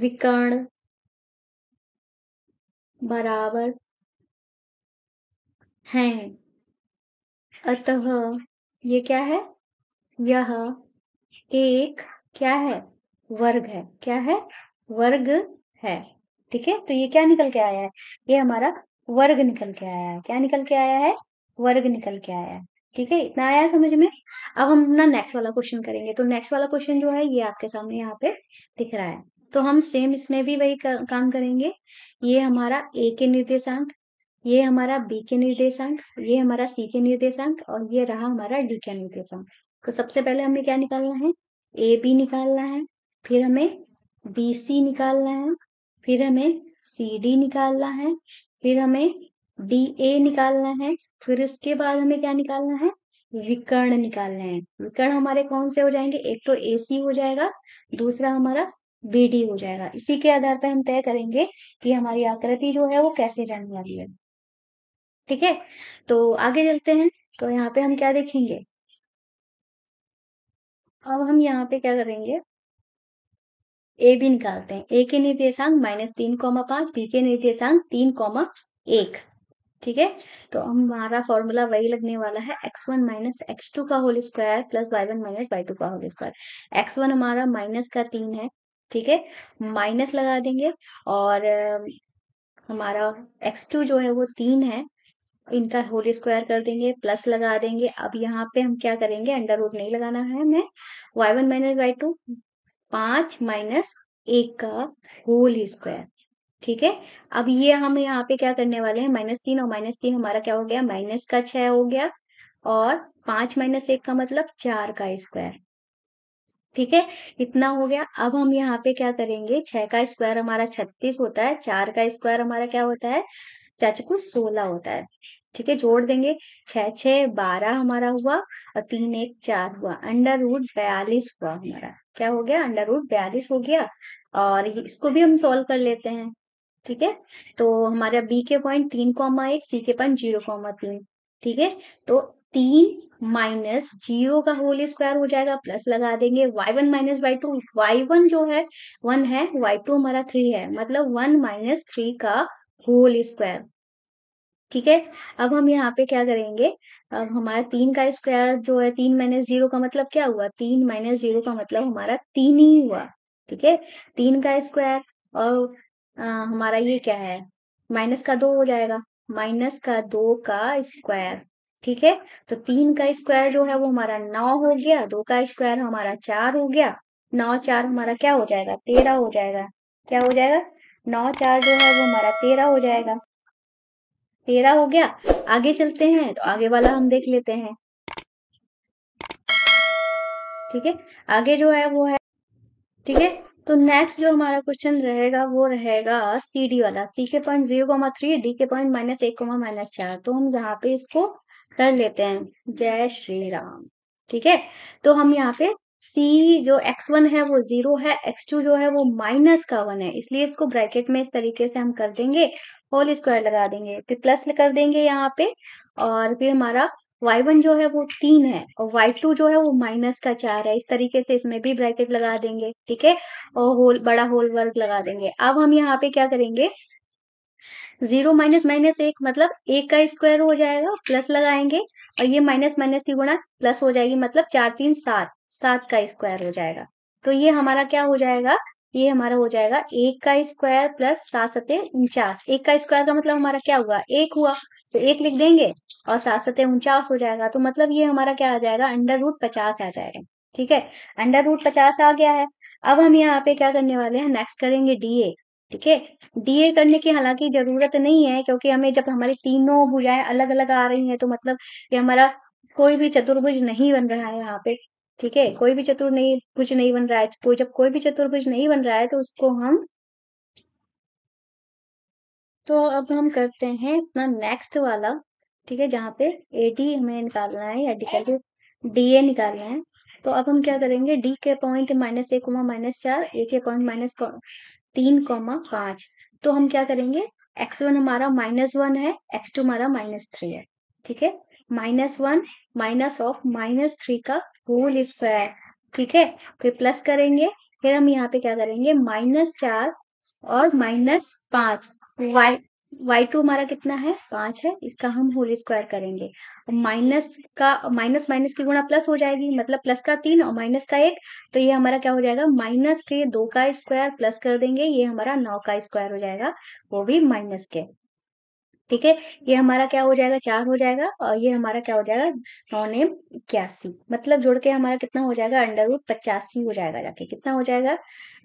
विकर्ण बराबर हैं अतः ये क्या है यह एक क्या है वर्ग है क्या है वर्ग है ठीक है तो ये क्या निकल के आया है ये हमारा वर्ग निकल के आया है क्या निकल के आया है वर्ग निकल के आया है ठीक है इतना आया समझ में अब हम अपना नेक्स्ट वाला क्वेश्चन करेंगे तो नेक्स्ट वाला क्वेश्चन जो है ये आपके सामने यहाँ पे दिख रहा है तो हम सेम इसमें भी वही कर, काम करेंगे ये हमारा ए के निर्देशांक ये हमारा बी के निर्देशांक ये हमारा सी के निर्देशांक और ये रहा हमारा डी के निर्देशांक तो सबसे पहले हमें क्या निकालना है ए बी निकालना है फिर हमें बी सी निकालना है फिर हमें सी डी निकालना है फिर हमें डी ए निकालना है फिर उसके बाद हमें क्या निकालना है विकर्ण निकालना है विकर्ण हमारे कौन से हो जाएंगे एक तो ए सी हो जाएगा दूसरा हमारा बी डी हो जाएगा इसी के आधार पर हम तय करेंगे कि हमारी आकृति जो है वो कैसे रहने वाली है ठीक है तो आगे चलते हैं तो यहाँ पे हम क्या देखेंगे अब हम यहाँ पे क्या करेंगे ए भी निकालते हैं ए के निर्देशांक माइनस तीन कॉमा पांच बी के निर्देशांक तीन कॉमा एक ठीक है तो हमारा फॉर्मूला वही लगने वाला है x one minus x two का whole square plus y one minus y two का होल स्क्वायर एक्स वन हमारा माइनस का तीन है ठीक है माइनस लगा देंगे और हमारा एक्स टू जो है वो तीन है इनका होल स्क्वायर कर देंगे प्लस लगा देंगे अब यहाँ पे हम क्या करेंगे अंडर रूट नहीं लगाना है हमें y one minus y two पांच माइनस एक का होल स्क्वायर ठीक है अब ये हम यहाँ पे क्या करने वाले हैं माइनस तीन और माइनस तीन हमारा क्या हो गया माइनस का छह हो गया और पांच माइनस एक का मतलब चार का स्क्वायर ठीक है इतना हो गया अब हम यहाँ पे क्या करेंगे छह का स्क्वायर हमारा छत्तीस होता है चार का स्क्वायर हमारा क्या होता है चाचकू सोलह होता है ठीक है जोड़ देंगे छह छह बारह हमारा हुआ और तीन एक चार हुआ अंडर रूट बयालीस हुआ हमारा क्या हो गया अंडर रूट बयालीस हो गया और इसको भी हम सॉल्व कर लेते हैं ठीक है तो हमारा बी के पॉइंट तीन कॉमा एक सी के पॉइंट जीरो कॉमा तीन ठीक है तो तीन माइनस जीरो का होल स्क्वायर हो जाएगा प्लस लगा देंगे y one minus y two y one जो है वन है वाई टू हमारा थ्री है मतलब वन माइनस थ्री का होल स्क्वायर ठीक है अब हम यहाँ पे क्या करेंगे अब हमारा तीन का स्क्वायर जो है तीन माइनस जीरो का मतलब क्या हुआ तीन माइनस जीरो का मतलब हमारा तीन ही हुआ ठीक है तीन का स्क्वायर और आ, हमारा ये क्या है माइनस का दो हो जाएगा माइनस का दो का स्क्वायर ठीक है तो तीन का स्क्वायर जो है वो हमारा नौ हो गया दो का स्क्वायर हमारा चार हो गया नौ चार हमारा क्या हो जाएगा तेरह हो जाएगा क्या हो जाएगा नौ चार जो है वो हमारा तेरह हो जाएगा तेरा हो गया आगे चलते हैं तो आगे वाला हम देख लेते हैं ठीक है आगे जो है वो है ठीक है तो नेक्स्ट जो हमारा क्वेश्चन रहेगा वो रहेगा सी डी वाला सी के point zero comma three D के पॉइंट माइनस एक कोमा माइनस चार तो हम यहाँ पे इसको कर लेते हैं जय श्री राम ठीक है तो हम यहाँ पे सी जो एक्स वन है वो जीरो है एक्स टू जो है वो माइनस का वन है इसलिए इसको ब्रैकेट में इस तरीके से हम कर देंगे होल स्क्वायर लगा देंगे फिर प्लस कर देंगे यहाँ पे और फिर हमारा वाई वन जो है वो तीन है और वाई टू जो है वो माइनस का चार है इस तरीके से इसमें भी ब्रैकेट लगा देंगे ठीक है और होल बड़ा होल वर्ग लगा देंगे अब हम यहाँ पे क्या करेंगे जीरो माइनस माइनस एक मतलब एक का स्क्वायर हो जाएगा प्लस लगाएंगे और ये माइनस माइनस की गुणा प्लस हो जाएगी मतलब चार तीन सात सात का स्क्वायर हो जाएगा तो ये हमारा क्या हो जाएगा ये हमारा हो जाएगा एक का स्क्वायर प्लस सात सते उनचास एक का स्क्वायर का मतलब हमारा क्या हुआ एक हुआ तो एक लिख देंगे और सात सते उनचास हो जाएगा तो मतलब ये हमारा क्या आ जाएगा अंडर रूट पचास आ जाएगा ठीक है अंडर रूट पचास आ गया है अब हम यहाँ पे क्या करने वाले हैं नेक्स्ट करेंगे डीए ठीक है डीए करने की हालांकि जरूरत नहीं है क्योंकि हमें जब हमारी तीनों भुजाएं अलग अलग आ रही है तो मतलब ये हमारा कोई भी चतुर्भुज नहीं बन रहा है यहाँ पे ठीक है कोई भी चतुर नहीं कुछ नहीं बन रहा है कोई जब कोई भी चतुर कुछ नहीं बन रहा है तो उसको हम तो अब हम करते हैं अपना नेक्स्ट वाला ठीक है जहां पे ए डी हमें निकालना है या डी ए निकालना है तो अब हम क्या करेंगे डी के point minus A comma minus चार ए के पॉइंट माइनस तीन कोमा पांच तो हम क्या करेंगे एक्स वन हमारा माइनस वन है एक्स टू हमारा माइनस थ्री है ठीक है minus one minus of minus three का होल स्क्वायर ठीक है फिर प्लस करेंगे फिर हम यहाँ पे क्या करेंगे माइनस चार और माइनस पांच वाई वाई टू हमारा कितना है पांच है इसका हम होल स्क्वायर करेंगे माइनस का माइनस माइनस की गुणा प्लस हो जाएगी मतलब प्लस का तीन और माइनस का एक तो ये हमारा क्या हो जाएगा माइनस के दो का स्क्वायर प्लस कर देंगे ये हमारा नौ का स्क्वायर हो जाएगा वो भी माइनस के ठीक है ये हमारा क्या हो जाएगा चार हो जाएगा और ये हमारा क्या हो जाएगा नौ नेम इक्यासी मतलब जोड़ के हमारा कितना हो जाएगा अंडर रूड पचासी हो जाएगा जाके कितना हो जाएगा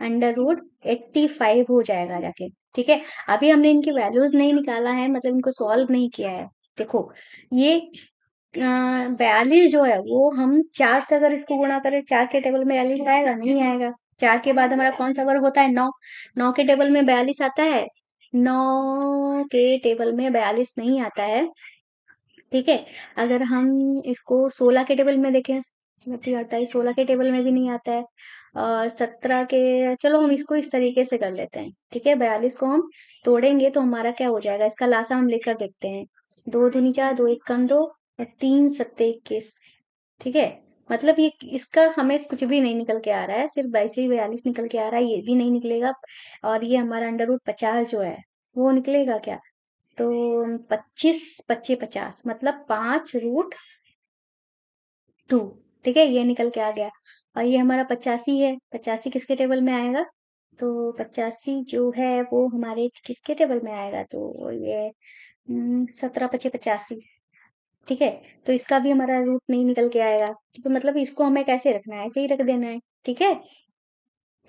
अंडर रूड एट्टी फाइव हो जाएगा जाके ठीक है अभी हमने इनकी वैल्यूज नहीं निकाला है मतलब इनको सॉल्व नहीं किया है देखो ये बयालीस जो है वो हम चार से अगर इसको गुणा करें चार के टेबल में बयालीस आएगा नहीं आएगा चार के बाद हमारा कौन सा वर्ग होता है नौ नौ के टेबल में बयालीस आता है नौ के टेबल में बयालीस नहीं आता है ठीक है अगर हम इसको सोलह के टेबल में देखें स्मृति तो अड़तालीस सोलह के टेबल में भी नहीं आता है और सत्रह के चलो हम इसको इस तरीके से कर लेते हैं ठीक है बयालीस को हम तोड़ेंगे तो हमारा क्या हो जाएगा इसका लासा हम लेकर देखते हैं दो धुनी चार दो एक कम दो और तीन सत्ते इक्कीस ठीक है मतलब ये इसका हमें कुछ भी नहीं निकल के आ रहा है सिर्फ बाईस ही बयालीस निकल के आ रहा है ये भी नहीं निकलेगा और ये हमारा अंडर रूट पचास जो है वो निकलेगा क्या तो पच्चीस पच्चीस पचास मतलब पांच रूट टू ठीक है ये निकल के आ गया और ये हमारा पचासी है पचासी किसके टेबल में आएगा तो पचासी जो है वो हमारे किसके टेबल में आएगा तो ये हम्म, सत्रह पच्चीस पचासी ठीक है तो इसका भी हमारा रूट नहीं निकल के आएगा ठीक है मतलब इसको हमें कैसे रखना है ऐसे ही रख देना है ठीक है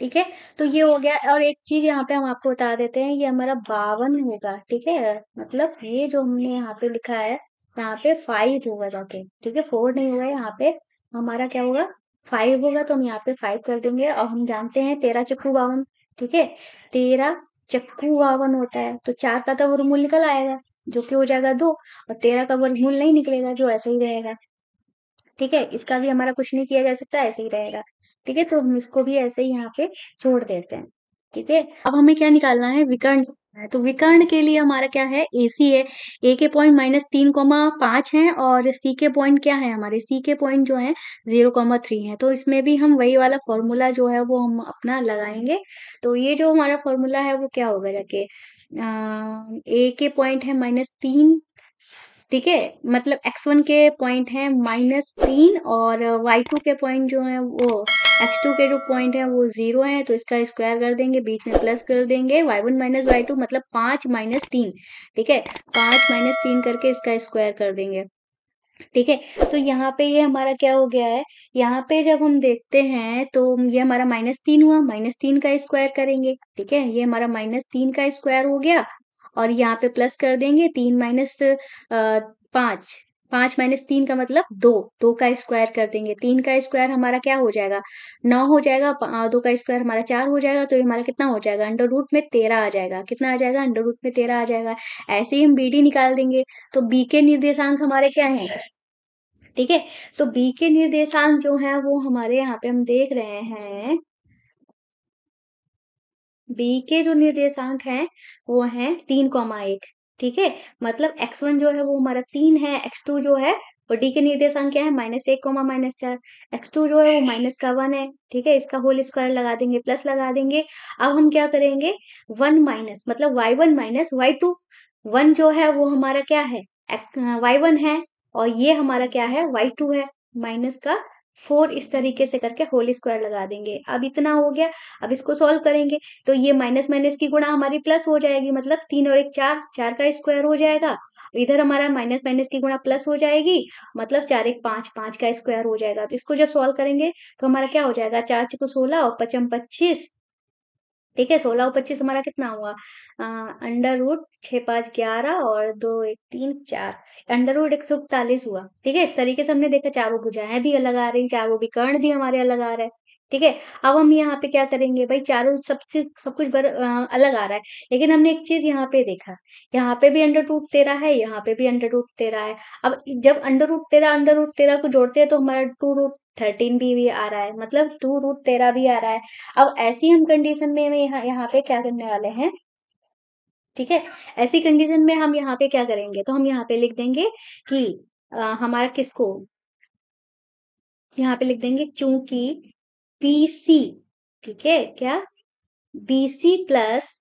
ठीक है तो ये हो गया और एक चीज यहाँ पे हम आपको बता देते हैं ये हमारा बावन होगा ठीक है मतलब ये जो हमने यहाँ पे लिखा है यहाँ पे फाइव होगा जाके ठीक है फोर नहीं होगा यहाँ पे हमारा क्या होगा फाइव होगा तो हम यहाँ पे फाइव कर देंगे और हम जानते हैं तेरह चक्कू बावन ठीक है तेरह चक्कू बावन होता है तो चार का तो वो निकल आएगा जो कि हो जाएगा दो और तेरह का वर्गमूल नहीं निकलेगा जो ऐसे ही रहेगा ठीक है इसका भी हमारा कुछ नहीं किया जा सकता ऐसे ही रहेगा ठीक है तो हम इसको भी ऐसे ही यहाँ पे छोड़ देते हैं ठीक है अब हमें क्या निकालना है विकर्ण है तो विकर्ण के लिए हमारा क्या है ए सी है ए के पॉइंट माइनस तीन कॉमा पांच है और सी के पॉइंट क्या है हमारे सी के पॉइंट जो है जीरो कॉमा थ्री है तो इसमें भी हम वही वाला फॉर्मूला जो है वो हम अपना लगाएंगे तो ये जो हमारा फॉर्मूला है वो क्या होगा रखे ए के पॉइंट है माइनस तीन ठीक है मतलब एक्स वन के पॉइंट है माइनस तीन और वाई टू के पॉइंट जो है वो एक्स टू के जो पॉइंट है वो जीरो है तो इसका स्क्वायर कर देंगे बीच में प्लस कर देंगे y one minus y two मतलब पांच माइनस तीन ठीक है पांच माइनस तीन करके इसका स्क्वायर कर देंगे ठीक है तो यहाँ पे ये हमारा क्या हो गया है यहाँ पे जब हम देखते हैं तो ये हमारा माइनस तीन हुआ माइनस तीन का स्क्वायर करेंगे ठीक है ये हमारा माइनस तीन का स्क्वायर हो गया और यहाँ पे प्लस कर देंगे तीन माइनस पांच पांच माइनस तीन का मतलब दो दो का स्क्वायर कर देंगे तीन का स्क्वायर हमारा क्या हो जाएगा नौ हो जाएगा दो का स्क्वायर हमारा चार हो जाएगा तो ये हमारा कितना हो जाएगा अंडर रूट में तेरह आ जाएगा कितना आ जाएगा अंडर रूट में तेरह आ जाएगा ऐसे ही हम बी डी निकाल देंगे तो बी के निर्देशांक हमारे क्या है ठीक है तो बी के निर्देशांक जो है वो हमारे यहाँ पे हम देख रहे हैं बी के जो निर्देशांक हैं वो हैं तीन कॉमा एक ठीक है मतलब x1 जो है वो हमारा तीन है x2 जो है वो डी के निर्देशांक क्या है माइनस एक कोमा माइनस चार एक्स टू जो है वो माइनस का वन है ठीक है इसका होल स्क्वायर लगा देंगे प्लस लगा देंगे अब हम क्या करेंगे वन माइनस मतलब y one minus y two one जो है वो हमारा क्या है वाई हाँ, वन है और ये हमारा क्या है वाई टू है माइनस का फोर इस तरीके से करके होल स्क्वायर लगा देंगे अब इतना हो गया अब इसको सॉल्व करेंगे तो ये माइनस माइनस की गुणा हमारी प्लस हो जाएगी मतलब तीन और एक चार चार का स्क्वायर हो जाएगा तो इधर हमारा माइनस माइनस की गुणा प्लस हो जाएगी मतलब चार एक पांच पांच का स्क्वायर हो जाएगा तो इसको जब सॉल्व करेंगे तो हमारा क्या हो जाएगा चार को सोलह और पचम पच्चीस ठीक है सोलह और पच्चीस हमारा कितना हुआ अंडर रूट छह पांच ग्यारह और दो एक तीन चार अंडर रूट एक सौ इकतालीस हुआ ठीक है इस तरीके से हमने देखा चारों भुजाएं भी अलग आ रही चारों कर्ण भी हमारे अलग आ रहे हैं ठीक है अब हम यहाँ पे क्या करेंगे भाई चारों सब सब कुछ बर, आ, अलग आ रहा है लेकिन हमने एक चीज यहाँ पे देखा यहाँ पे भी अंडर रूट तेरा है यहाँ पे भी अंडर रूट तेरा है अब जब अंडर रूट तेरह अंडर रूट तेरह को जोड़ते हैं तो हमारा टू रूट थर्टीन भी, भी आ रहा है मतलब टू रूट तेरह भी आ रहा है अब ऐसी हम कंडीशन में यहाँ यहाँ पे क्या करने वाले हैं ठीक है ऐसी कंडीशन में हम यहाँ पे क्या करेंगे तो हम यहाँ पे लिख देंगे कि आ, हमारा किसको यहाँ पे लिख देंगे चूंकि सी ठीक है क्या बीसी प्लस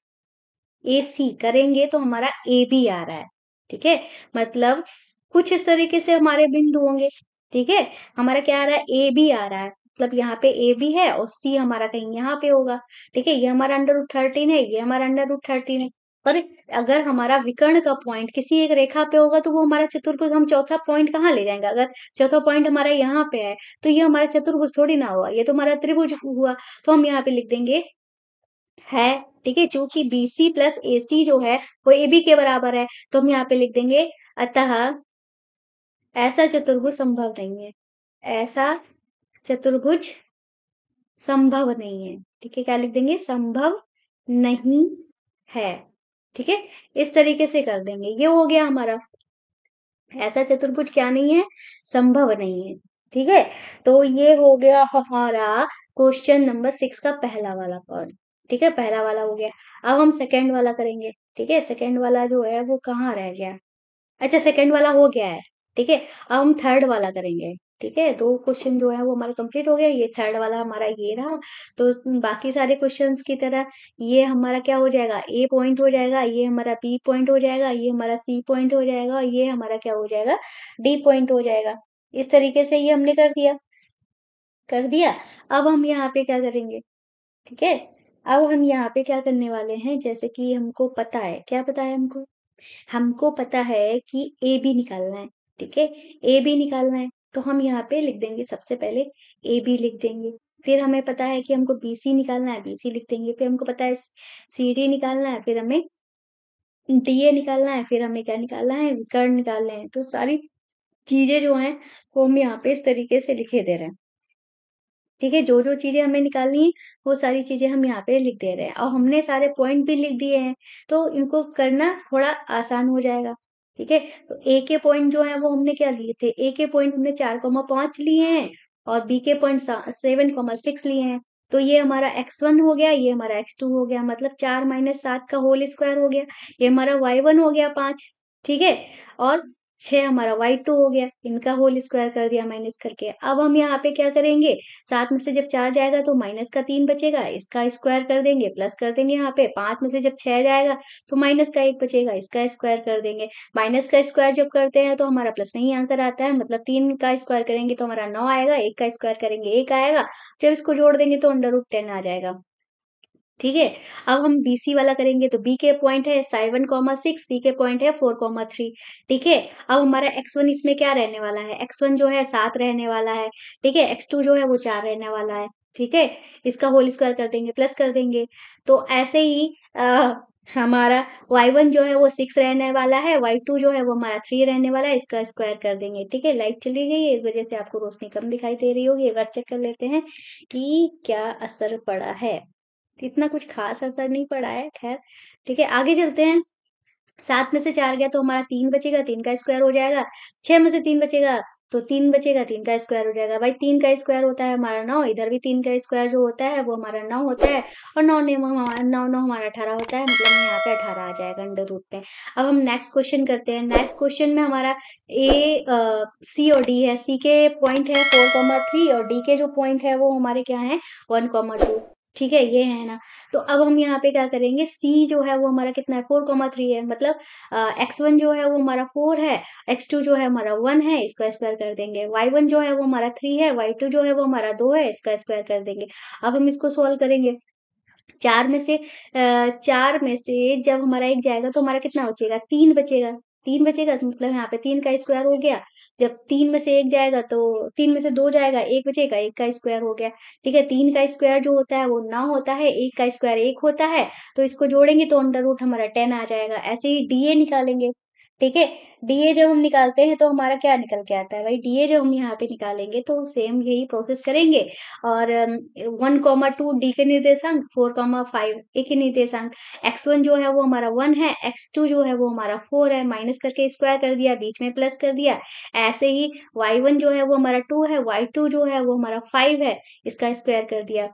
ए सी करेंगे तो हमारा ए बी आ रहा है ठीक है मतलब कुछ इस तरीके से हमारे बिंदु होंगे ठीक है हमारा क्या आ रहा है ए बी आ रहा है मतलब यहाँ पे ए बी है और सी हमारा कहीं यहाँ पे होगा ठीक है ये हमारा अंडर रूट थर्टीन है ये हमारा अंडर रूट थर्टीन है पर अगर हमारा विकर्ण का पॉइंट किसी एक रेखा पे होगा तो वो हमारा चतुर्भुज हम चौथा पॉइंट कहाँ ले जाएंगे अगर चौथा पॉइंट हमारा यहाँ पे है तो ये हमारा चतुर्भुज थोड़ी ना हुआ ये तो हमारा त्रिभुज हुआ तो हम यहाँ पे लिख देंगे है ठीक है चूंकि बी सी प्लस ए सी जो है वो ए बी के बराबर है तो हम यहाँ पे लिख देंगे अतः ऐसा चतुर्भुज संभव नहीं है ऐसा चतुर्भुज संभव नहीं है ठीक है क्या लिख देंगे संभव नहीं है ठीक है इस तरीके से कर देंगे ये हो गया हमारा ऐसा चतुर्भुज क्या नहीं है संभव नहीं है ठीक है तो ये हो गया हमारा क्वेश्चन नंबर सिक्स का पहला वाला पॉइंट ठीक है पहला वाला हो गया अब हम सेकेंड वाला करेंगे ठीक है सेकेंड वाला जो है वो कहाँ रह गया अच्छा सेकेंड वाला हो गया है ठीक है अब हम थर्ड वाला करेंगे ठीक है दो क्वेश्चन जो है वो हमारा कंप्लीट हो गया ये थर्ड वाला हमारा ये रहा तो बाकी सारे क्वेश्चंस की तरह ये हमारा क्या हो जाएगा ए पॉइंट हो जाएगा ये हमारा बी पॉइंट हो जाएगा ये हमारा सी पॉइंट हो जाएगा और ये हमारा क्या हो जाएगा डी पॉइंट हो जाएगा इस तरीके से ये हमने कर दिया कर दिया अब हम यहाँ पे क्या करेंगे ठीक है अब हम यहाँ पे क्या करने वाले हैं जैसे कि हमको पता है क्या पता है हमको हमको पता है कि ए बी निकालना है ठीक है ए बी निकालना है तो हम यहाँ पे लिख देंगे सबसे पहले ए बी लिख देंगे फिर हमें पता है कि हमको बी सी निकालना है बी सी लिख देंगे फिर हमको पता है सी डी निकालना है फिर हमें डी ए निकालना है फिर हमें क्या निकालना है विकर्ण निकालना है तो सारी चीजें जो हैं वो हम यहाँ पे इस तरीके से लिखे दे रहे हैं ठीक है जो जो चीजें हमें निकालनी है वो सारी चीजें हम यहाँ पे लिख दे रहे हैं और हमने सारे पॉइंट भी लिख दिए हैं तो इनको करना थोड़ा आसान हो जाएगा ठीक है तो ए के पॉइंट जो है वो हमने क्या लिए थे ए के पॉइंट हमने चार कोमा पांच लिए हैं और बी के पॉइंट सेवन कोमा सिक्स लिए हैं तो ये हमारा एक्स वन हो गया ये हमारा एक्स टू हो गया मतलब चार माइनस सात का होल स्क्वायर हो गया ये हमारा वाई वन हो गया पांच ठीक है और छह हमारा वाई टू हो गया इनका होल स्क्वायर कर दिया माइनस करके अब हम यहाँ पे क्या करेंगे सात में से जब चार जाएगा तो माइनस का तीन बचेगा इसका स्क्वायर कर देंगे प्लस कर देंगे यहाँ पे पांच में से जब छह जाएगा तो माइनस का एक बचेगा इसका स्क्वायर कर देंगे माइनस का स्क्वायर जब करते हैं तो हमारा प्लस में ही आंसर आता है मतलब तीन का स्क्वायर करेंगे तो हमारा नौ आएगा एक का स्क्वायर करेंगे एक आएगा जब इसको जोड़ देंगे तो अंडर रूट टेन आ जाएगा ठीक है अब हम बी सी वाला करेंगे तो बी के पॉइंट है साइवन कॉमा सिक्स सी के पॉइंट है फोर कॉमा थ्री ठीक है अब हमारा एक्स वन इसमें क्या रहने वाला है एक्स वन जो है सात रहने वाला है ठीक है एक्स टू जो है वो चार रहने वाला है ठीक है इसका होल स्क्वायर कर देंगे प्लस कर देंगे तो ऐसे ही आ, हमारा वाई वन जो है वो सिक्स रहने वाला है वाई टू जो है वो हमारा थ्री रहने वाला है इसका स्क्वायर कर देंगे ठीक है लाइट चली गई है इस वजह से आपको रोशनी कम दिखाई दे रही होगी एक बार चेक कर लेते हैं कि क्या असर पड़ा है इतना कुछ खास असर नहीं पड़ा है खैर ठीक है आगे चलते हैं सात में से चार गया तो हमारा तीन बचेगा तीन का स्क्वायर हो जाएगा छह में से तीन बचेगा तो तीन बचेगा तीन का स्क्वायर हो जाएगा भाई तीन का स्क्वायर होता है हमारा नौ इधर भी तीन का स्क्वायर जो होता है वो हमारा नौ होता है और नौ ने नौ नौ हमारा अठारह होता है मतलब यहाँ पे अठारह आ जाएगा अंडर रूट पे अब हम नेक्स्ट क्वेश्चन करते हैं नेक्स्ट क्वेश्चन में हमारा ए सी और डी है सी के पॉइंट है फोर कॉमर थ्री और डी के जो पॉइंट है वो हमारे क्या है वन कॉमर टू ठीक है ये है ना तो अब हम यहाँ पे क्या करेंगे c जो है वो हमारा कितना है फोर कॉमा थ्री है मतलब एक्स वन जो है वो हमारा फोर है एक्स टू जो है हमारा वन है इसको स्क्वायर कर देंगे वाई वन जो है वो हमारा थ्री है वाई टू जो है वो हमारा दो है इसका स्क्वायर कर देंगे अब हम इसको सॉल्व करेंगे चार में से चार में से जब हमारा एक जाएगा तो हमारा कितना बचेगा तीन बचेगा तीन बचेगा तो मतलब यहाँ पे तीन का स्क्वायर हो गया जब तीन में से एक जाएगा तो तीन में से दो जाएगा एक बचेगा एक का स्क्वायर हो गया ठीक है तीन का स्क्वायर जो होता है वो नौ होता है एक का स्क्वायर एक होता है तो इसको जोड़ेंगे तो अंडर रूट हमारा टेन आ जाएगा ऐसे ही डी ए निकालेंगे ठीक है डीए जब हम निकालते हैं तो हमारा क्या निकल के आता है भाई डीए जब हम यहाँ पे निकालेंगे तो सेम यही प्रोसेस करेंगे और वन कॉमा टू डी के निर्देशांक फोर कॉमा फाइव ए के निर्देशांक एक्स वन जो है वो हमारा वन है एक्स टू जो है वो हमारा फोर है माइनस करके स्क्वायर कर दिया बीच में प्लस कर दिया ऐसे ही वाई वन जो है वो हमारा टू है वाई टू जो है वो हमारा फाइव है इसका स्क्वायर कर दिया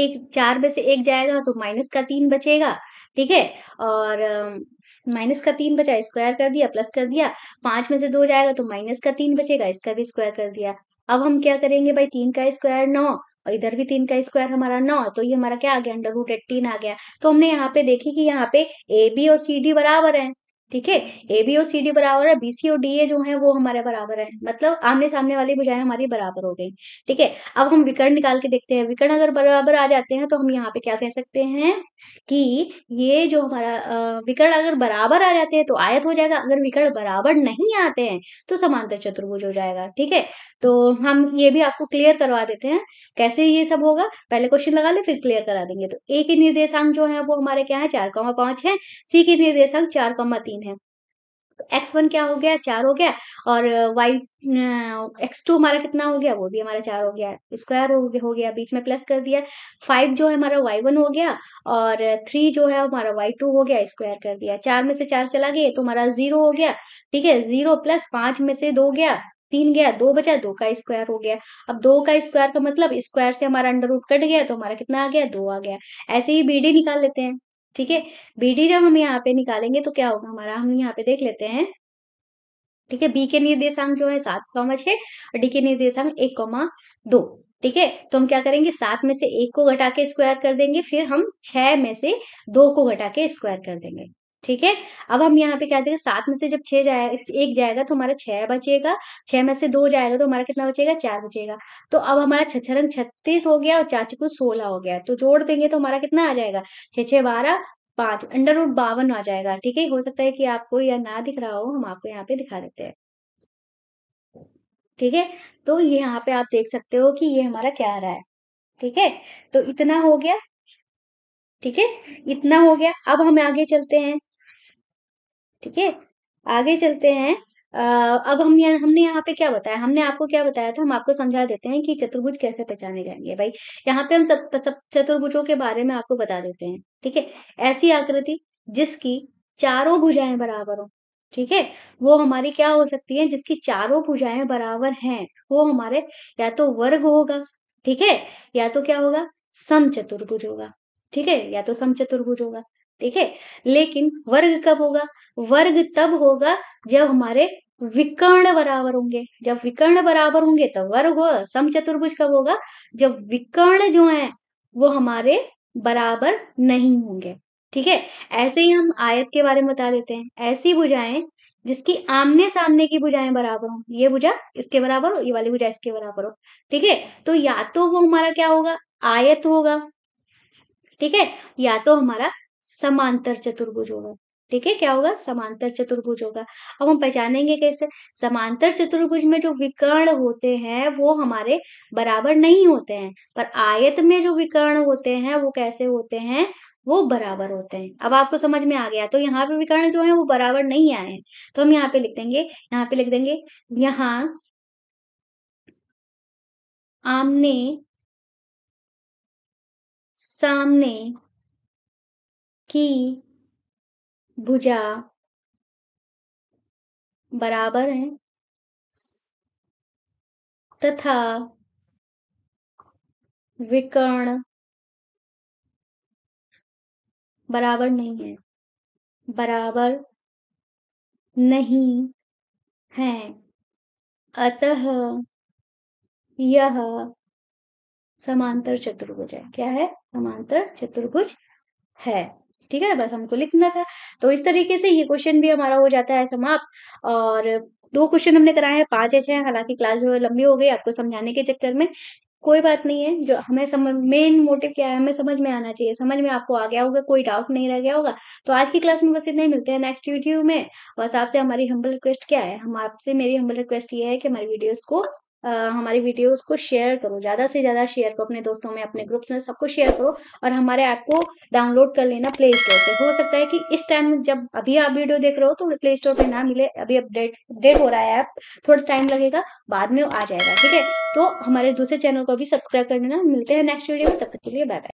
एक चार में से एक जाएगा तो माइनस का तीन बचेगा ठीक है और um, माइनस का तीन बचा स्क्वायर कर दिया प्लस कर दिया पांच में से दो जाएगा तो माइनस का तीन बचेगा इसका भी स्क्वायर कर दिया अब हम क्या करेंगे भाई तीन का स्क्वायर नौ और इधर भी तीन का स्क्वायर हमारा नौ तो ये हमारा क्या आ गया अंडर रूट एटीन आ गया तो हमने यहाँ पे देखी कि यहाँ पे ए बी और सी डी बराबर है ठीक है ए बी और सी डी बराबर है बी सी और डी ए जो है वो हमारे बराबर है मतलब आमने सामने वाली बुझाएं हमारी बराबर हो गई ठीक है अब हम विकर्ण निकाल के देखते हैं विकर्ण अगर बराबर आ जाते हैं तो हम यहाँ पे क्या कह सकते हैं कि ये जो हमारा विकर्ण अगर बराबर आ जाते हैं तो आयत हो जाएगा अगर विकर्ण बराबर नहीं आते हैं तो समांतर चतुर्भुज हो जाएगा ठीक है तो हम ये भी आपको क्लियर करवा देते हैं कैसे ये सब होगा पहले क्वेश्चन लगा ले फिर क्लियर करा देंगे तो ए के निर्देशांक जो है वो हमारे क्या है चार कौमा पांच है सी के निर्देशांक चार कौमा तीन है तो एक्स वन क्या हो गया चार हो गया और वाई एक्स टू हमारा कितना हो गया वो भी हमारा चार हो गया स्क्वायर हो गया हो गया बीच में प्लस कर दिया फाइव जो है हमारा वाई वन हो गया और थ्री जो है हमारा वाई टू हो गया स्क्वायर कर दिया चार में से चार चला गया तो हमारा जीरो हो गया ठीक है जीरो प्लस पांच में से दो गया तीन गया दो बचा दो का स्क्वायर हो गया अब दो का स्क्वायर का मतलब स्क्वायर से हमारा अंडर रूट कट गया तो हमारा कितना आ गया दो आ गया ऐसे ही बीडी निकाल लेते हैं ठीक है बीडी जब हम यहाँ पे निकालेंगे तो क्या होगा हमारा हम यहाँ पे देख लेते हैं ठीक है बी के निर्देशांक जो है सात कौमा छह और डी के निर्देशांक एक कौमा दो ठीक है तो हम क्या करेंगे सात में से एक को घटा के स्क्वायर कर देंगे फिर हम छह में से दो को घटा के स्क्वायर कर देंगे ठीक है अब हम यहाँ पे क्या देखें सात में से जब छह जाएगा एक जाएगा तो हमारा छह बचेगा छह में से दो जाएगा तो हमारा कितना बचेगा चार बचेगा तो अब हमारा छछरंग छत्तीस हो गया और चाची को सोलह हो गया तो जोड़ देंगे तो हमारा कितना आ जाएगा छह छह बारह पांच अंडर रूट बावन आ जाएगा ठीक है हो सकता है कि आपको यह ना दिख रहा हो हम आपको यहाँ पे दिखा देते हैं ठीक है तो ये यहाँ पे आप देख सकते हो कि ये हमारा क्या आ रहा है ठीक है तो इतना हो गया ठीक है इतना हो गया अब हम आगे चलते हैं ठीक है आगे चलते हैं अब हम यहाँ हमने यहाँ पे क्या बताया हमने आपको क्या बताया था हम आपको समझा देते हैं कि चतुर्भुज कैसे पहचाने जाएंगे भाई यहाँ पे हम सब सब चतुर्भुजों के बारे में आपको बता देते हैं ठीक है ऐसी आकृति जिसकी चारों भुजाएं बराबर हो ठीक है वो हमारी क्या हो सकती है जिसकी चारों भुजाएं बराबर हैं वो हमारे या तो वर्ग होगा ठीक है या तो क्या होगा सम चतुर्भुज होगा ठीक है या तो सम चतुर्भुज होगा ठीक है लेकिन वर्ग कब होगा वर्ग तब होगा जब हमारे विकर्ण बराबर होंगे जब विकर्ण बराबर होंगे तब वर्ग हो सम चतुर्भुज कब होगा जब विकर्ण जो है वो हमारे बराबर नहीं होंगे ठीक है ऐसे ही हम आयत के बारे में बता देते हैं ऐसी भुजाएं जिसकी आमने सामने की भुजाएं बराबर हो ये भुजा इसके बराबर हो ये वाली भुजा इसके बराबर हो ठीक है तो या तो वो हमारा क्या होगा आयत होगा ठीक है या तो हमारा समांतर चतुर्भुज होगा ठीक है क्या होगा समांतर चतुर्भुज होगा अब हम पहचानेंगे कैसे समांतर चतुर्भुज में जो विकर्ण होते हैं वो हमारे बराबर नहीं होते हैं पर आयत में जो विकर्ण होते हैं वो कैसे होते हैं वो बराबर होते हैं अब आपको समझ में आ गया तो यहाँ पे विकर्ण जो है वो बराबर नहीं आए हैं तो हम यहाँ पे लिख देंगे यहाँ पे लिख देंगे यहाँ आमने सामने की भुजा बराबर है तथा विकर्ण बराबर नहीं है बराबर नहीं है अतः यह समांतर चतुर्भुज है क्या है समांतर चतुर्भुज है ठीक है बस हमको लिखना था तो इस तरीके से ये क्वेश्चन भी हमारा हो जाता है समाप्त और दो क्वेश्चन हमने कराए हैं पांच अच्छे हैं हालांकि क्लास लंबी हो गई आपको समझाने के चक्कर में कोई बात नहीं है जो हमें समझ मेन मोटिव क्या है हमें समझ में आना चाहिए समझ में आपको आ गया होगा कोई डाउट नहीं रह गया होगा तो आज की क्लास में बस इतना ही मिलते हैं नेक्स्ट वीडियो में बस आपसे हमारी हम्बल रिक्वेस्ट क्या है हम आपसे मेरी हम्बल रिक्वेस्ट ये है कि हमारी वीडियोस को हमारी वीडियोस को शेयर करो ज़्यादा से ज़्यादा शेयर करो अपने दोस्तों में अपने ग्रुप्स में सबको शेयर करो और हमारे ऐप को डाउनलोड कर लेना प्ले स्टोर से हो सकता है कि इस टाइम जब अभी आप वीडियो देख रहे हो तो प्ले स्टोर पर ना मिले अभी अपडेट अपडेट हो रहा है ऐप थोड़ा टाइम लगेगा बाद में आ जाएगा ठीक है तो हमारे दूसरे चैनल को भी सब्सक्राइब कर लेना मिलते हैं नेक्स्ट वीडियो में तब तक के लिए बाय बाय